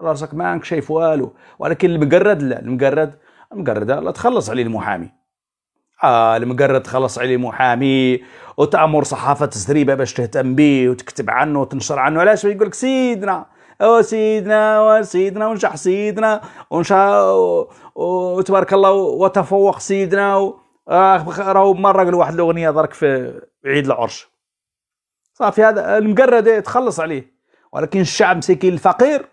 راسك ما عندك شايف والو ولكن المقرد لا المقرد المقرد لا تخلص عليه المحامي آه المقرد تخلص عليه محامي وتامر صحافه تسريبه باش تهتم به وتكتب عنه وتنشر عنه علاش يقول لك سيدنا او سيدنا وسيدنا ونجح سيدنا ونشا وتبارك الله وتفوق سيدنا و... آه، راهو مره قال واحد الاغنيه درك في عيد العرش صافي هذا المقرد تخلص عليه ولكن الشعب مسكين الفقير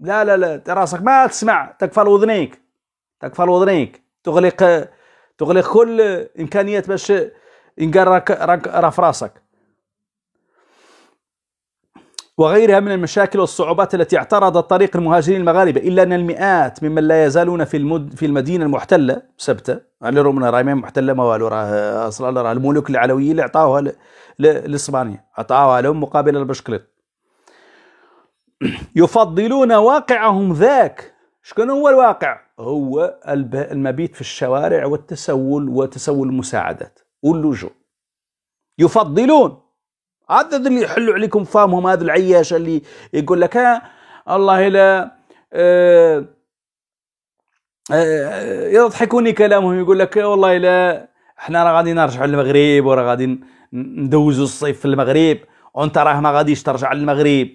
لا لا لا راسك ما تسمع تكفى اذنيك تكفى الوضنيك تغلق تغلق كل امكانيات باش ينقال راك راك راه في راسك وغيرها من المشاكل والصعوبات التي اعترض طريق المهاجرين المغاربه الا ان المئات ممن لا يزالون في المد في المدينه المحتله سبته على الرغم راهي راه محتله ما والو راه اصلا راه الملوك العلويين اللي عطاوها لاسبانيا عطاوها لهم مقابل البشكليط يفضلون واقعهم ذاك شكون هو الواقع هو المبيت في الشوارع والتسول وتسول المساعدات واللجوء يفضلون هذا اللي يحلوا عليكم فامهم هذا العياش اللي يقول لك ها آه، الله لا آه، آه، يضحكوني كلامهم يقول لك والله لا احنا راه غادي نرجعوا للمغرب وراه غادي ندوزوا الصيف في المغرب وانت راه ما غاديش ترجع للمغرب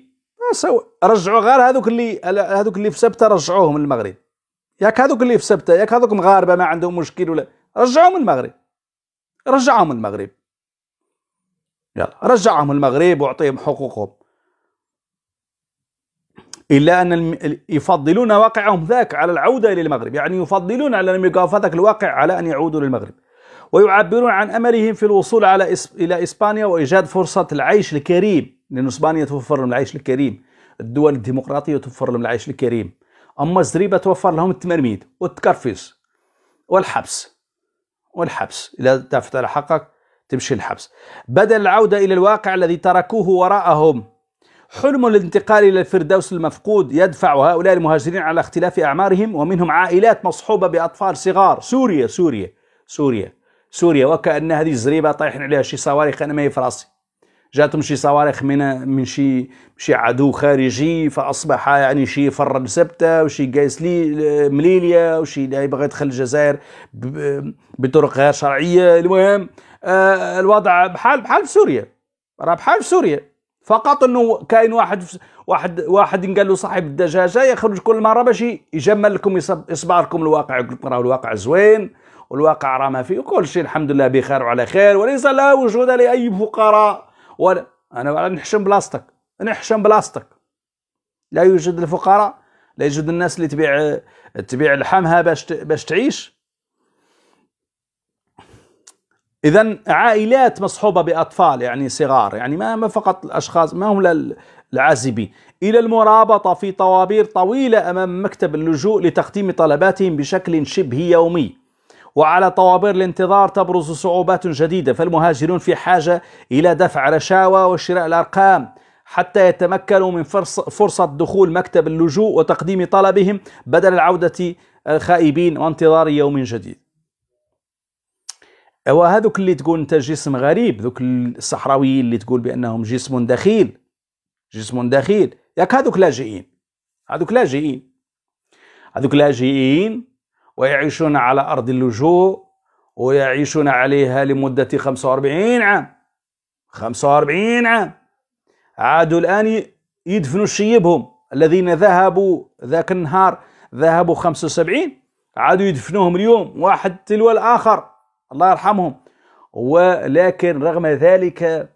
رجعوا غير هذوك اللي هذوك اللي في سبته رجعوهم للمغرب ياك هذوك اللي في سبته ياك هذوك مغاربه ما عندهم مشكل ولا رجعهم المغرب رجعهم المغرب يلا رجعهم المغرب واعطيهم حقوقهم الا ان الم... يفضلون واقعهم ذاك على العوده الى المغرب يعني يفضلون على ذاك الواقع على ان يعودوا للمغرب ويعبرون عن املهم في الوصول على إس... الى اسبانيا وايجاد فرصه العيش الكريم لان اسبانيا توفر لهم العيش الكريم الدول الديمقراطيه توفر لهم العيش الكريم أما الزريبة توفر لهم التمرميد والتكرفيس والحبس والحبس إذا دافعت على حقك تمشي الحبس بدل العودة إلى الواقع الذي تركوه وراءهم حلم الانتقال إلى الفردوس المفقود يدفع هؤلاء المهاجرين على اختلاف أعمارهم ومنهم عائلات مصحوبة بأطفال صغار سوريا سوريا سوريا سوريا وكأن هذه الزريبة طايحين عليها شي صواريخ أنا ما في راسي جاتهم شي صواريخ من من شي شي عدو خارجي فاصبح يعني شي فرد سبته وشي قايس لي آه، مليليا وشي يبغى يدخل الجزائر آه، بطرق غير شرعيه المهم آه الوضع بحال بحال في سوريا راه بحال في سوريا فقط انه كاين واحد واحد واحد قال له صاحب الدجاجه يخرج كل مره باش يجمل لكم يصبر لكم الواقع يقول لكم راه الواقع زوين والواقع راه ما فيه وكل شيء الحمد لله بخير وعلى خير وليس لا وجود لاي فقراء ولا انا نحشم بلاصتك نحشم بلاصتك لا يوجد الفقراء لا يوجد الناس اللي تبيع تبيع لحمها باش باش تعيش اذا عائلات مصحوبه باطفال يعني صغار يعني ما ما فقط الاشخاص ما هم العازبين الى المرابطه في طوابير طويله امام مكتب اللجوء لتقديم طلباتهم بشكل شبه يومي وعلى طوابير الانتظار تبرز صعوبات جديدة فالمهاجرون في حاجة إلى دفع رشاوى وشراء الأرقام حتى يتمكنوا من فرصة دخول مكتب اللجوء وتقديم طلبهم بدل العودة الخائبين وانتظار يوم جديد وهذوك اللي تقول انت جسم غريب ذوك الصحراويين اللي تقول بانهم جسم دخيل جسم دخيل ياك هذوك لاجئين هذوك لاجئين هذوك لاجئين ويعيشون على أرض اللجوء ويعيشون عليها لمدة 45 عام 45 عام عادوا الآن يدفنوا شيبهم الذين ذهبوا ذاك النهار ذهبوا 75 عادوا يدفنوهم اليوم واحد تلو الآخر الله يرحمهم ولكن رغم ذلك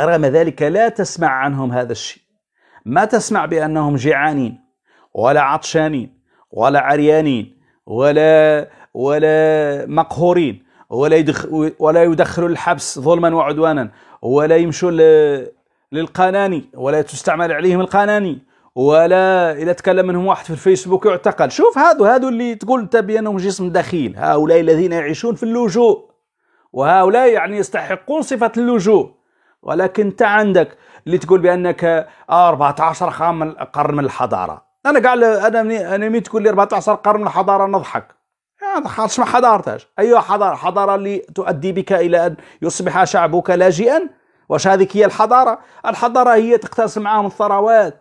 رغم ذلك لا تسمع عنهم هذا الشيء ما تسمع بأنهم جعانين ولا عطشانين ولا عريانين ولا ولا مقهورين ولا يدخل ولا يدخلوا الحبس ظلما وعدوانا ولا يمشوا للقناني ولا تستعمل عليهم القناني ولا اذا تكلم منهم واحد في الفيسبوك يعتقل شوف هادو هادو اللي تقول انت بانهم جسم دخيل هؤلاء الذين يعيشون في اللجوء وهؤلاء يعني يستحقون صفه اللجوء ولكن انت عندك اللي تقول بانك 14 قرن من الحضاره انا قاعد انا مني انا ميت تقول لي 14 قرن حضاره نضحك خلاص ما حضارتش ايها حضاره حضاره اللي تؤدي بك الى ان يصبح شعبك لاجئا واش هذيك هي الحضاره الحضاره هي تقتاس معاهم الثروات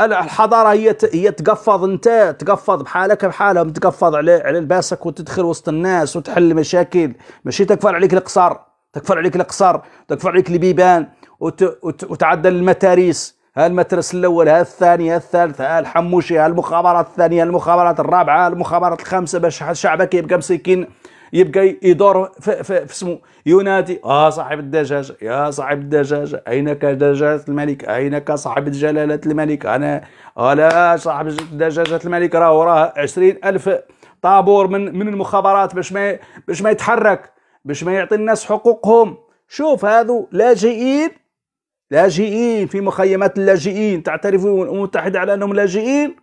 الحضاره هي هي تقفض انت تقفض بحالك بحالهم تقفض على على لباسك وتدخل وسط الناس وتحل مشاكل ماشي تكفر عليك القصر تكفر عليك القصر تكفر عليك البيبان وت... وت... وتعدل المتاريس المترس الاول ها الثاني ها الثالث ها الحموشي ها المخابرات الثانيه المخابرات الرابعه المخابرات الخامسه باش شعبك يبقى مسكين يبقى يدور في, في, في سمو ينادي اه صاحب الدجاجه يا صاحب الدجاجه اينك دجاجه الملك اينك صاحب جلاله الملك انا انا آه صاحب دجاجه الملك راه وراه عشرين الف طابور من من المخابرات باش ما باش ما يتحرك باش ما يعطي الناس حقوقهم شوف هذو لاجئين لاجئين في مخيمات اللاجئين تعترف الأمم المتحدة على أنهم لاجئين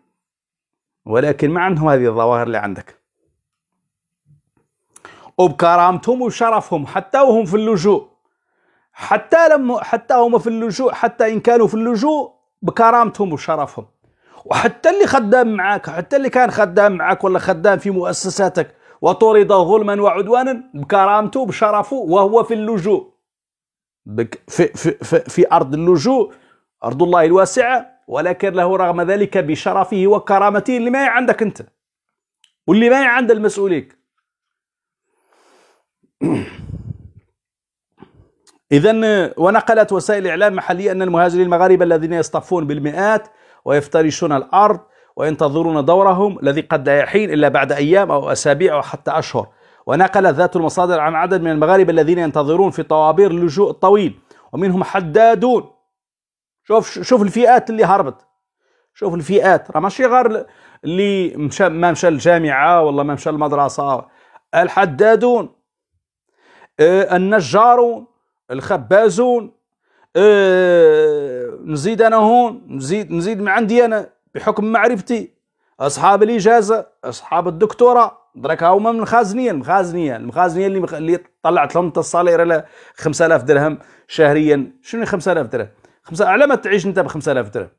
ولكن ما عندهم هذه الظواهر اللي عندك وبكرامتهم وشرفهم حتى وهم في اللجوء حتى لما حتى هم في اللجوء حتى إن كانوا في اللجوء بكرامتهم وشرفهم وحتى اللي خدام معاك حتى اللي كان خدام معاك ولا خدام في مؤسساتك وطرد ظلما وعدوانا بكرامته بشرفه وهو في اللجوء في, في, في, في أرض اللجوء أرض الله الواسعة ولكن له رغم ذلك بشرفه وكرامته اللي ما هي عندك أنت واللي ما هي عند المسؤوليك [clears throat] إذا ونقلت وسائل الإعلام المحلية أن المهاجرين المغاربة الذين يصطفون بالمئات ويفترشون الأرض وينتظرون دورهم الذي قد لا يحين إلا بعد أيام أو أسابيع أو حتى أشهر ونقلت ذات المصادر عن عدد من المغاربة الذين ينتظرون في طوابير اللجوء الطويل ومنهم حدادون شوف شوف الفئات اللي هربت شوف الفئات راه ماشي غير اللي مشى ما مشى للجامعة والله ما مشى للمدرسة الحدادون آه، النجارون الخبازون آه، نزيد انا هون نزيد نزيد من عندي انا بحكم معرفتي اصحاب الاجازه اصحاب الدكتوراه درك هما من الخازنيه المخازنيه المخازنيه اللي مخ... اللي طلعت لهم انت الصالير على 5000 درهم شهريا شنو 5000 درهم خمسة على ما تعيش انت ب 5000 درهم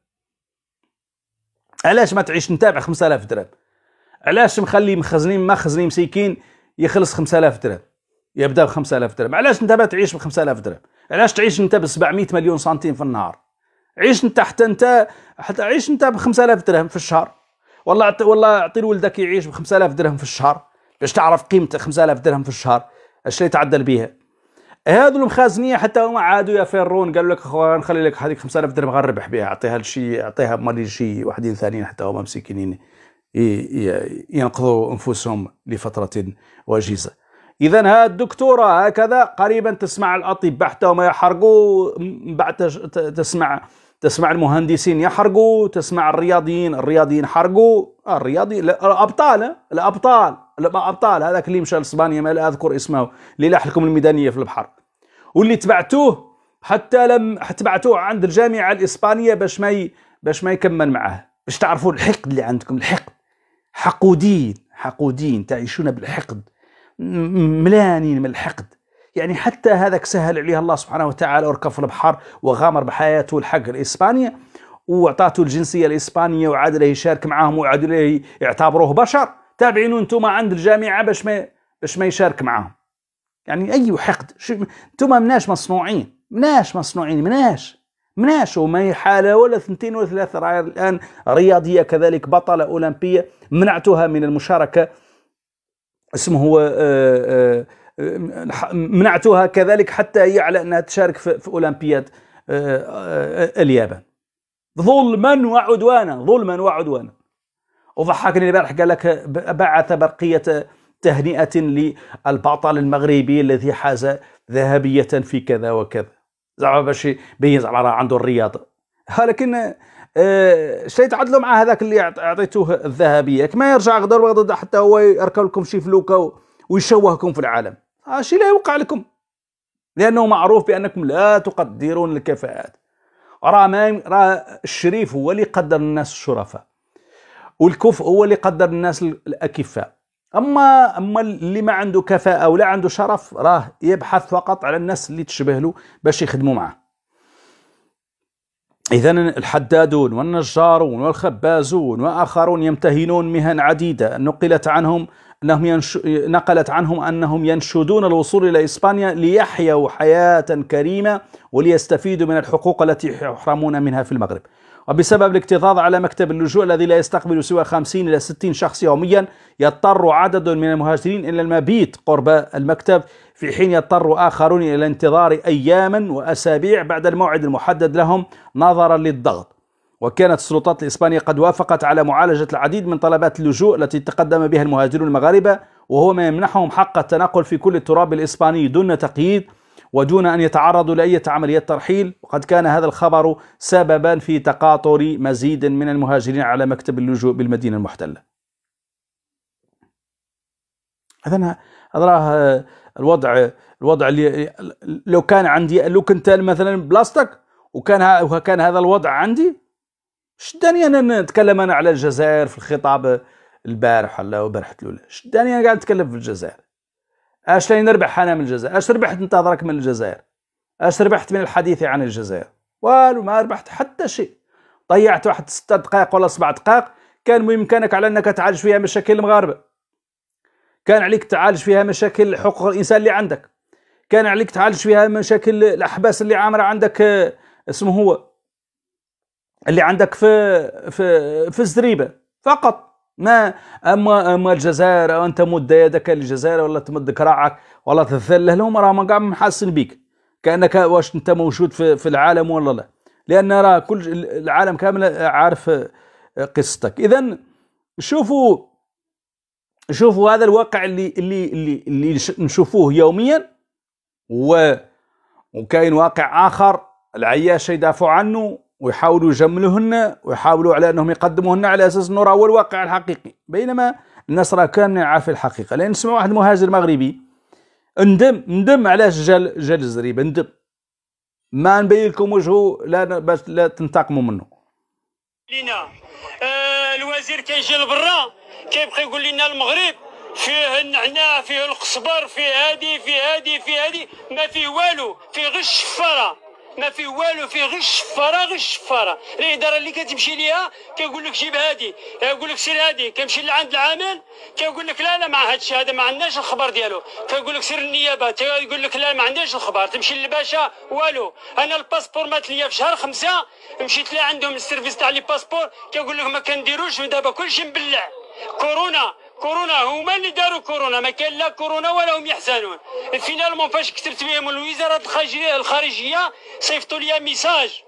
علاش ما تعيش انت ب 5000 درهم علاش مخلي مخزنين مخزني مسيكين يخلص 5000 درهم يبدا ب 5000 درهم علاش انت ما تعيش ب 5000 درهم علاش تعيش انت ب 700 مليون سنتيم في النهار عيش انت حتى انت حتى عيش انت ب 5000 درهم في الشهر والله والله اعطي لولدك يعيش ب 5000 درهم في الشهر باش تعرف قيمته 5000 درهم في الشهر اش اللي تعدل بها هذو المخازنيه حتى هما عادوا يا فيرون قالوا لك اخويا نخلي لك هذيك 5000 درهم غير ربح بها اعطيها لشي اعطيها مالي شي واحدين ثانيين حتى هما مسكينين ينقذوا انفسهم لفتره وجيزه اذا ها الدكتوره هكذا قريبا تسمع الاطباء حتى هما يحرقوا من بعد تسمع تسمع المهندسين يحرقوا تسمع الرياضيين الرياضيين حرقوا الرياضي الابطال الابطال الابطال هذاك اللي مشى لاسبانيا ما لا اذكر اسمه اللي لاح لكم الميدانيه في البحر واللي تبعتوه حتى لم تبعتوه عند الجامعه الاسبانيه باش ما ي... باش ما يكمل معاه باش تعرفوا الحقد اللي عندكم الحقد حقودين حقودين تعيشون بالحقد ملانين من الحقد يعني حتى هذاك سهل عليه الله سبحانه وتعالى وركب في البحر وغامر بحياته الحق لإسبانيا واعطاته الجنسيه الاسبانيه وعاد له يشارك معاهم وعاد له يعتبروه بشر تابعينه انتم عند الجامعه باش ما باش ما يشارك معاهم يعني اي حقد انتم مناش مصنوعين مناش مصنوعين مناش مناش وما حالة ولا ثنتين ولا ثلاثة رأي الآن رياضية كذلك بطلة أولمبية منعتها من المشاركة اسمه هو آآ آه، آآ آه، منعتها كذلك حتى هي على انها تشارك في, اولمبياد آه، آه، اليابان ظلما وعدوانا ظلما وعدوانا وضحكني البارح قال لك بعث برقيه تهنئه للبطل المغربي الذي حاز ذهبيه في كذا وكذا زعما باش يبين زعما راه عنده الرياضه ولكن آه، شي تعدلوا مع هذاك اللي اعطيتوه الذهبيه كما يرجع غدر وغدر حتى هو يركب لكم شي فلوكه ويشوهكم في العالم هادشي لا يوقع لكم لانه معروف بانكم لا تقدرون الكفاءات راه ما راه الشريف هو اللي قدر الناس الشرفاء والكفء هو اللي قدر الناس الاكفاء اما اما اللي ما عنده كفاءه ولا عنده شرف راه يبحث فقط على الناس اللي تشبه له باش يخدموا معاه إذا الحدادون والنجارون والخبازون وآخرون يمتهنون مهن عديدة نقلت عنهم أنهم ينش... نقلت عنهم أنهم ينشدون الوصول إلى إسبانيا ليحيوا حياة كريمة وليستفيدوا من الحقوق التي يحرمون منها في المغرب وبسبب الاكتظاظ على مكتب اللجوء الذي لا يستقبل سوى 50 إلى 60 شخص يوميا يضطر عدد من المهاجرين إلى المبيت قرب المكتب في حين يضطر آخرون إلى الانتظار أياما وأسابيع بعد الموعد المحدد لهم نظرا للضغط وكانت السلطات الإسبانية قد وافقت على معالجة العديد من طلبات اللجوء التي تقدم بها المهاجرون المغاربة وهو ما يمنحهم حق التنقل في كل التراب الإسباني دون تقييد ودون أن يتعرضوا لأية عمليات ترحيل وقد كان هذا الخبر سببا في تقاطر مزيد من المهاجرين على مكتب اللجوء بالمدينة المحتلة هذا هذا الوضع الوضع اللي لو كان عندي لو كنت مثلا بلاصتك وكان كان هذا الوضع عندي شداني انا نتكلم انا على الجزائر في الخطاب البارح ولا وبارحة الاولى شداني انا قاعد نتكلم في الجزائر اش لاني نربح انا من الجزائر اش ربحت انت من الجزائر اش ربحت من الحديث عن الجزائر والو ما ربحت حتى شيء ضيعت واحد ستة دقائق ولا سبع دقائق كان بامكانك على انك تعالج فيها مشاكل المغاربه كان عليك تعالج فيها مشاكل حقوق الانسان اللي عندك كان عليك تعالج فيها مشاكل الاحباس اللي عامره عندك آه، اسمه هو اللي عندك في في في الزريبه فقط ما اما اما الجزائر او انت مد يدك للجزائر ولا تمد كراعك ولا تذل لهم راهم قاعد محاسن بيك كانك واش انت موجود في في العالم ولا لا لان راه كل العالم كامل عارف قصتك اذا شوفوا شوفوا هذا الواقع اللي اللي اللي, اللي نشوفوه يوميا و وكاين واقع اخر العياشه يدافعوا عنه ويحاولوا يجملوهن ويحاولوا على انهم يقدموهن على اساس انه هو الواقع الحقيقي بينما الناس راه كاملين عارفين الحقيقه لان نسمع واحد مهاجر مغربي ندم ندم علاش جا جا الزريبه ندم ما نبين لكم وجهه لا باش لا تنتقموا منه لينا آه الوزير كيجي لبرا كيبقى يقول لنا المغرب فيه النعناع فيه القصبر فيه هادي فيه هادي فيه هادي ما فيه والو فيه غير الشفاره ما فيه والو فيه غير الشفاره غير الشفاره الاداره اللي كتمشي ليها كيقول لك جيب هادي كيقول لك سير هادي كيمشي لعند العامل كيقول لك لا لا مع هاد الشيء هذا ما عندناش الخبر ديالو كيقول لك سير النيابه تيقول لك لا ما عندناش الخبر تمشي للباشا والو انا الباسبور مات ليا في شهر خمسه مشيت لعندهم عندهم السيرفيس تاع لي باسبور كيقول لك ما كنديروش ودابا كلشي مبلع كورونا كورونا هما اللي داروا كورونا ما كان لا كورونا ولا هم يحزنون فينالمون فاش كتبت بهم الوزاره الخارجيه صيفطوا لي ميساج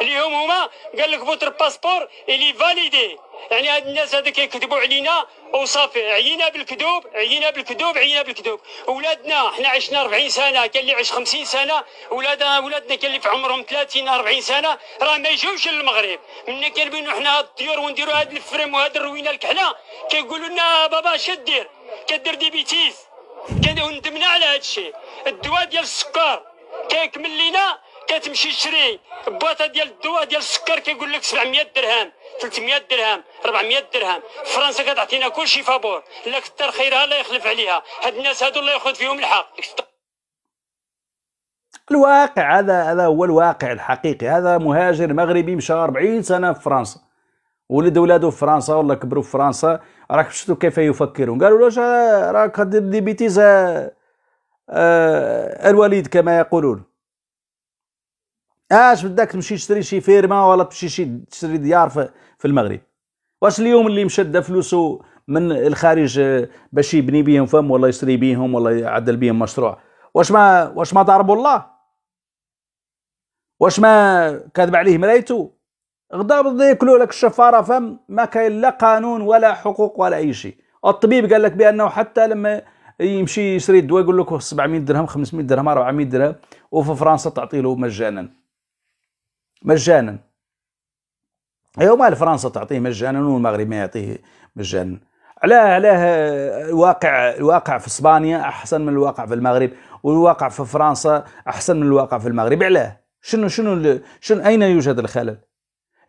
اليوم هما قال لك فوتر باسبور اللي فاليدي يعني هاد الناس هذا كيكذبوا علينا وصافي عينا بالكذوب عينا بالكذوب عينا بالكذوب ولادنا حنا عشنا 40 سنه كان اللي عاش 50 سنه ولادنا ولادنا كان اللي في عمرهم 30 40 سنه راه ما يجيوش للمغرب ملي كنبينو حنا هاد الطيور ونديرو هاد الفريم وهاد الروينه الكحله كيقولوا لنا بابا شدير كدير ديبيتيز كندمنا على هاد الشيء الدواء ديال السكر كيكمل لينا كتمشي تشري باطه ديال الدواء ديال السكر كيقول لك 700 درهم 300 درهم 400 درهم فرنسا كتعطينا كلشي فابور لا كثر خيرها لا يخلف عليها هاد الناس هادو الله ياخذ فيهم الحق الواقع هذا هذا هو الواقع الحقيقي هذا مهاجر مغربي مشى 40 سنه في فرنسا ولد ولاده في فرنسا ولا كبروا في فرنسا راك شفتوا كيف يفكرون قالوا له راك دير دي بيتيز آه، آه، الوليد كما يقولون اش بدك تمشي تشتري شي فيرما ولا تمشي شي تشتري ديار في, في المغرب واش اليوم اللي مشد فلوسه من الخارج باش يبني بيهم فم ولا يشري بيهم ولا يعدل بيهم مشروع واش ما واش ما ضربوا الله واش ما كذب عليه مرايته غدا بده ياكلوا لك الشفاره فم ما كاين لا قانون ولا حقوق ولا اي شيء الطبيب قال لك بانه حتى لما يمشي يشري الدواء يقول لك 700 درهم 500 درهم 400 درهم وفي فرنسا تعطي له مجانا مجانا ايوا ما فرنسا تعطيه مجانا والمغرب ما يعطيه مجانا علاه علاه الواقع الواقع في اسبانيا احسن من الواقع في المغرب والواقع في فرنسا احسن من الواقع في المغرب علاه شنو شنو شنو اين يوجد الخلل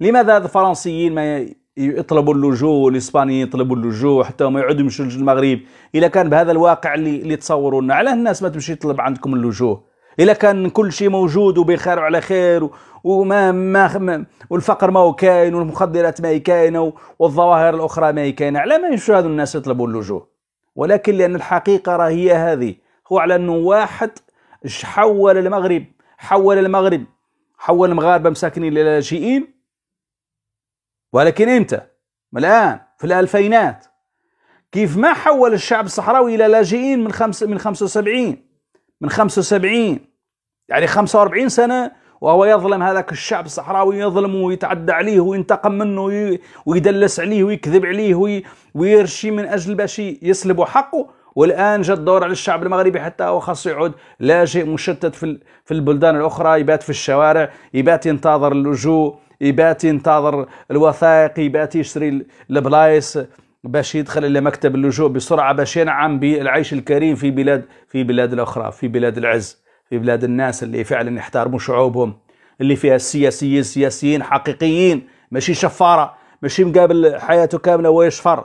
لماذا الفرنسيين ما يطلبوا اللجوء والاسبانيين يطلبوا اللجوء حتى ما يعودوا يمشوا للمغرب اذا كان بهذا الواقع اللي اللي تصوروا لنا علاه الناس ما تمشي تطلب عندكم اللجوء الا كان كل شيء موجود وبخير وعلى خير وما ما والفقر ما هو كاين والمخدرات ما هي كاينه والظواهر الاخرى ما هي كاينه على ما يشاهدوا الناس يطلبوا اللجوء ولكن لان الحقيقه راه هي هذه هو على انه واحد حول المغرب حول المغرب حول المغاربه مساكنين للاجئين ولكن امتى الان في الالفينات كيف ما حول الشعب الصحراوي الى لاجئين من خمس من 75 من 75 يعني 45 سنة وهو يظلم هذاك الشعب الصحراوي يظلمه ويتعدى عليه وينتقم منه ويدلس عليه ويكذب عليه ويرشي من أجل باش يسلب حقه والآن جاء الدور على الشعب المغربي حتى هو خاص يعود لاجئ مشتت في البلدان الأخرى يبات في الشوارع يبات ينتظر اللجوء يبات ينتظر الوثائق يبات يشتري البلايص باش يدخل الى مكتب اللجوء بسرعه باش ينعم بالعيش الكريم في بلاد في بلاد الاخرى في بلاد العز في بلاد الناس اللي فعلا يحترموا شعوبهم اللي فيها السياسيين سياسيين حقيقيين ماشي شفاره ماشي مقابل حياته كامله هو يشفر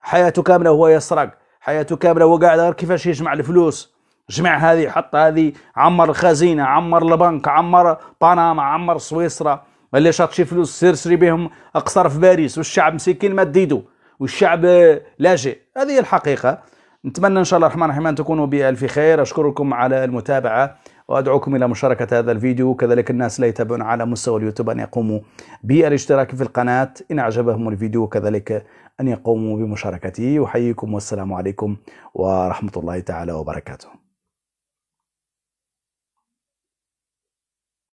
حياته كامله هو يسرق حياته كامله هو قاعد غير كيفاش يجمع الفلوس جمع هذه حط هذه عمر الخزينه عمر البنك عمر بنما عمر سويسرا اللي شاط شي فلوس سري بهم اقصر في باريس والشعب مسكين ما تديدو والشعب لاجئ هذه الحقيقة نتمنى إن شاء الله الرحمن الرحيم أن تكونوا بألف خير أشكركم على المتابعة وأدعوكم إلى مشاركة هذا الفيديو كذلك الناس لا يتابعون على مستوى اليوتيوب أن يقوموا بالاشتراك في القناة إن أعجبهم الفيديو كذلك أن يقوموا بمشاركته أحييكم والسلام عليكم ورحمة الله تعالى وبركاته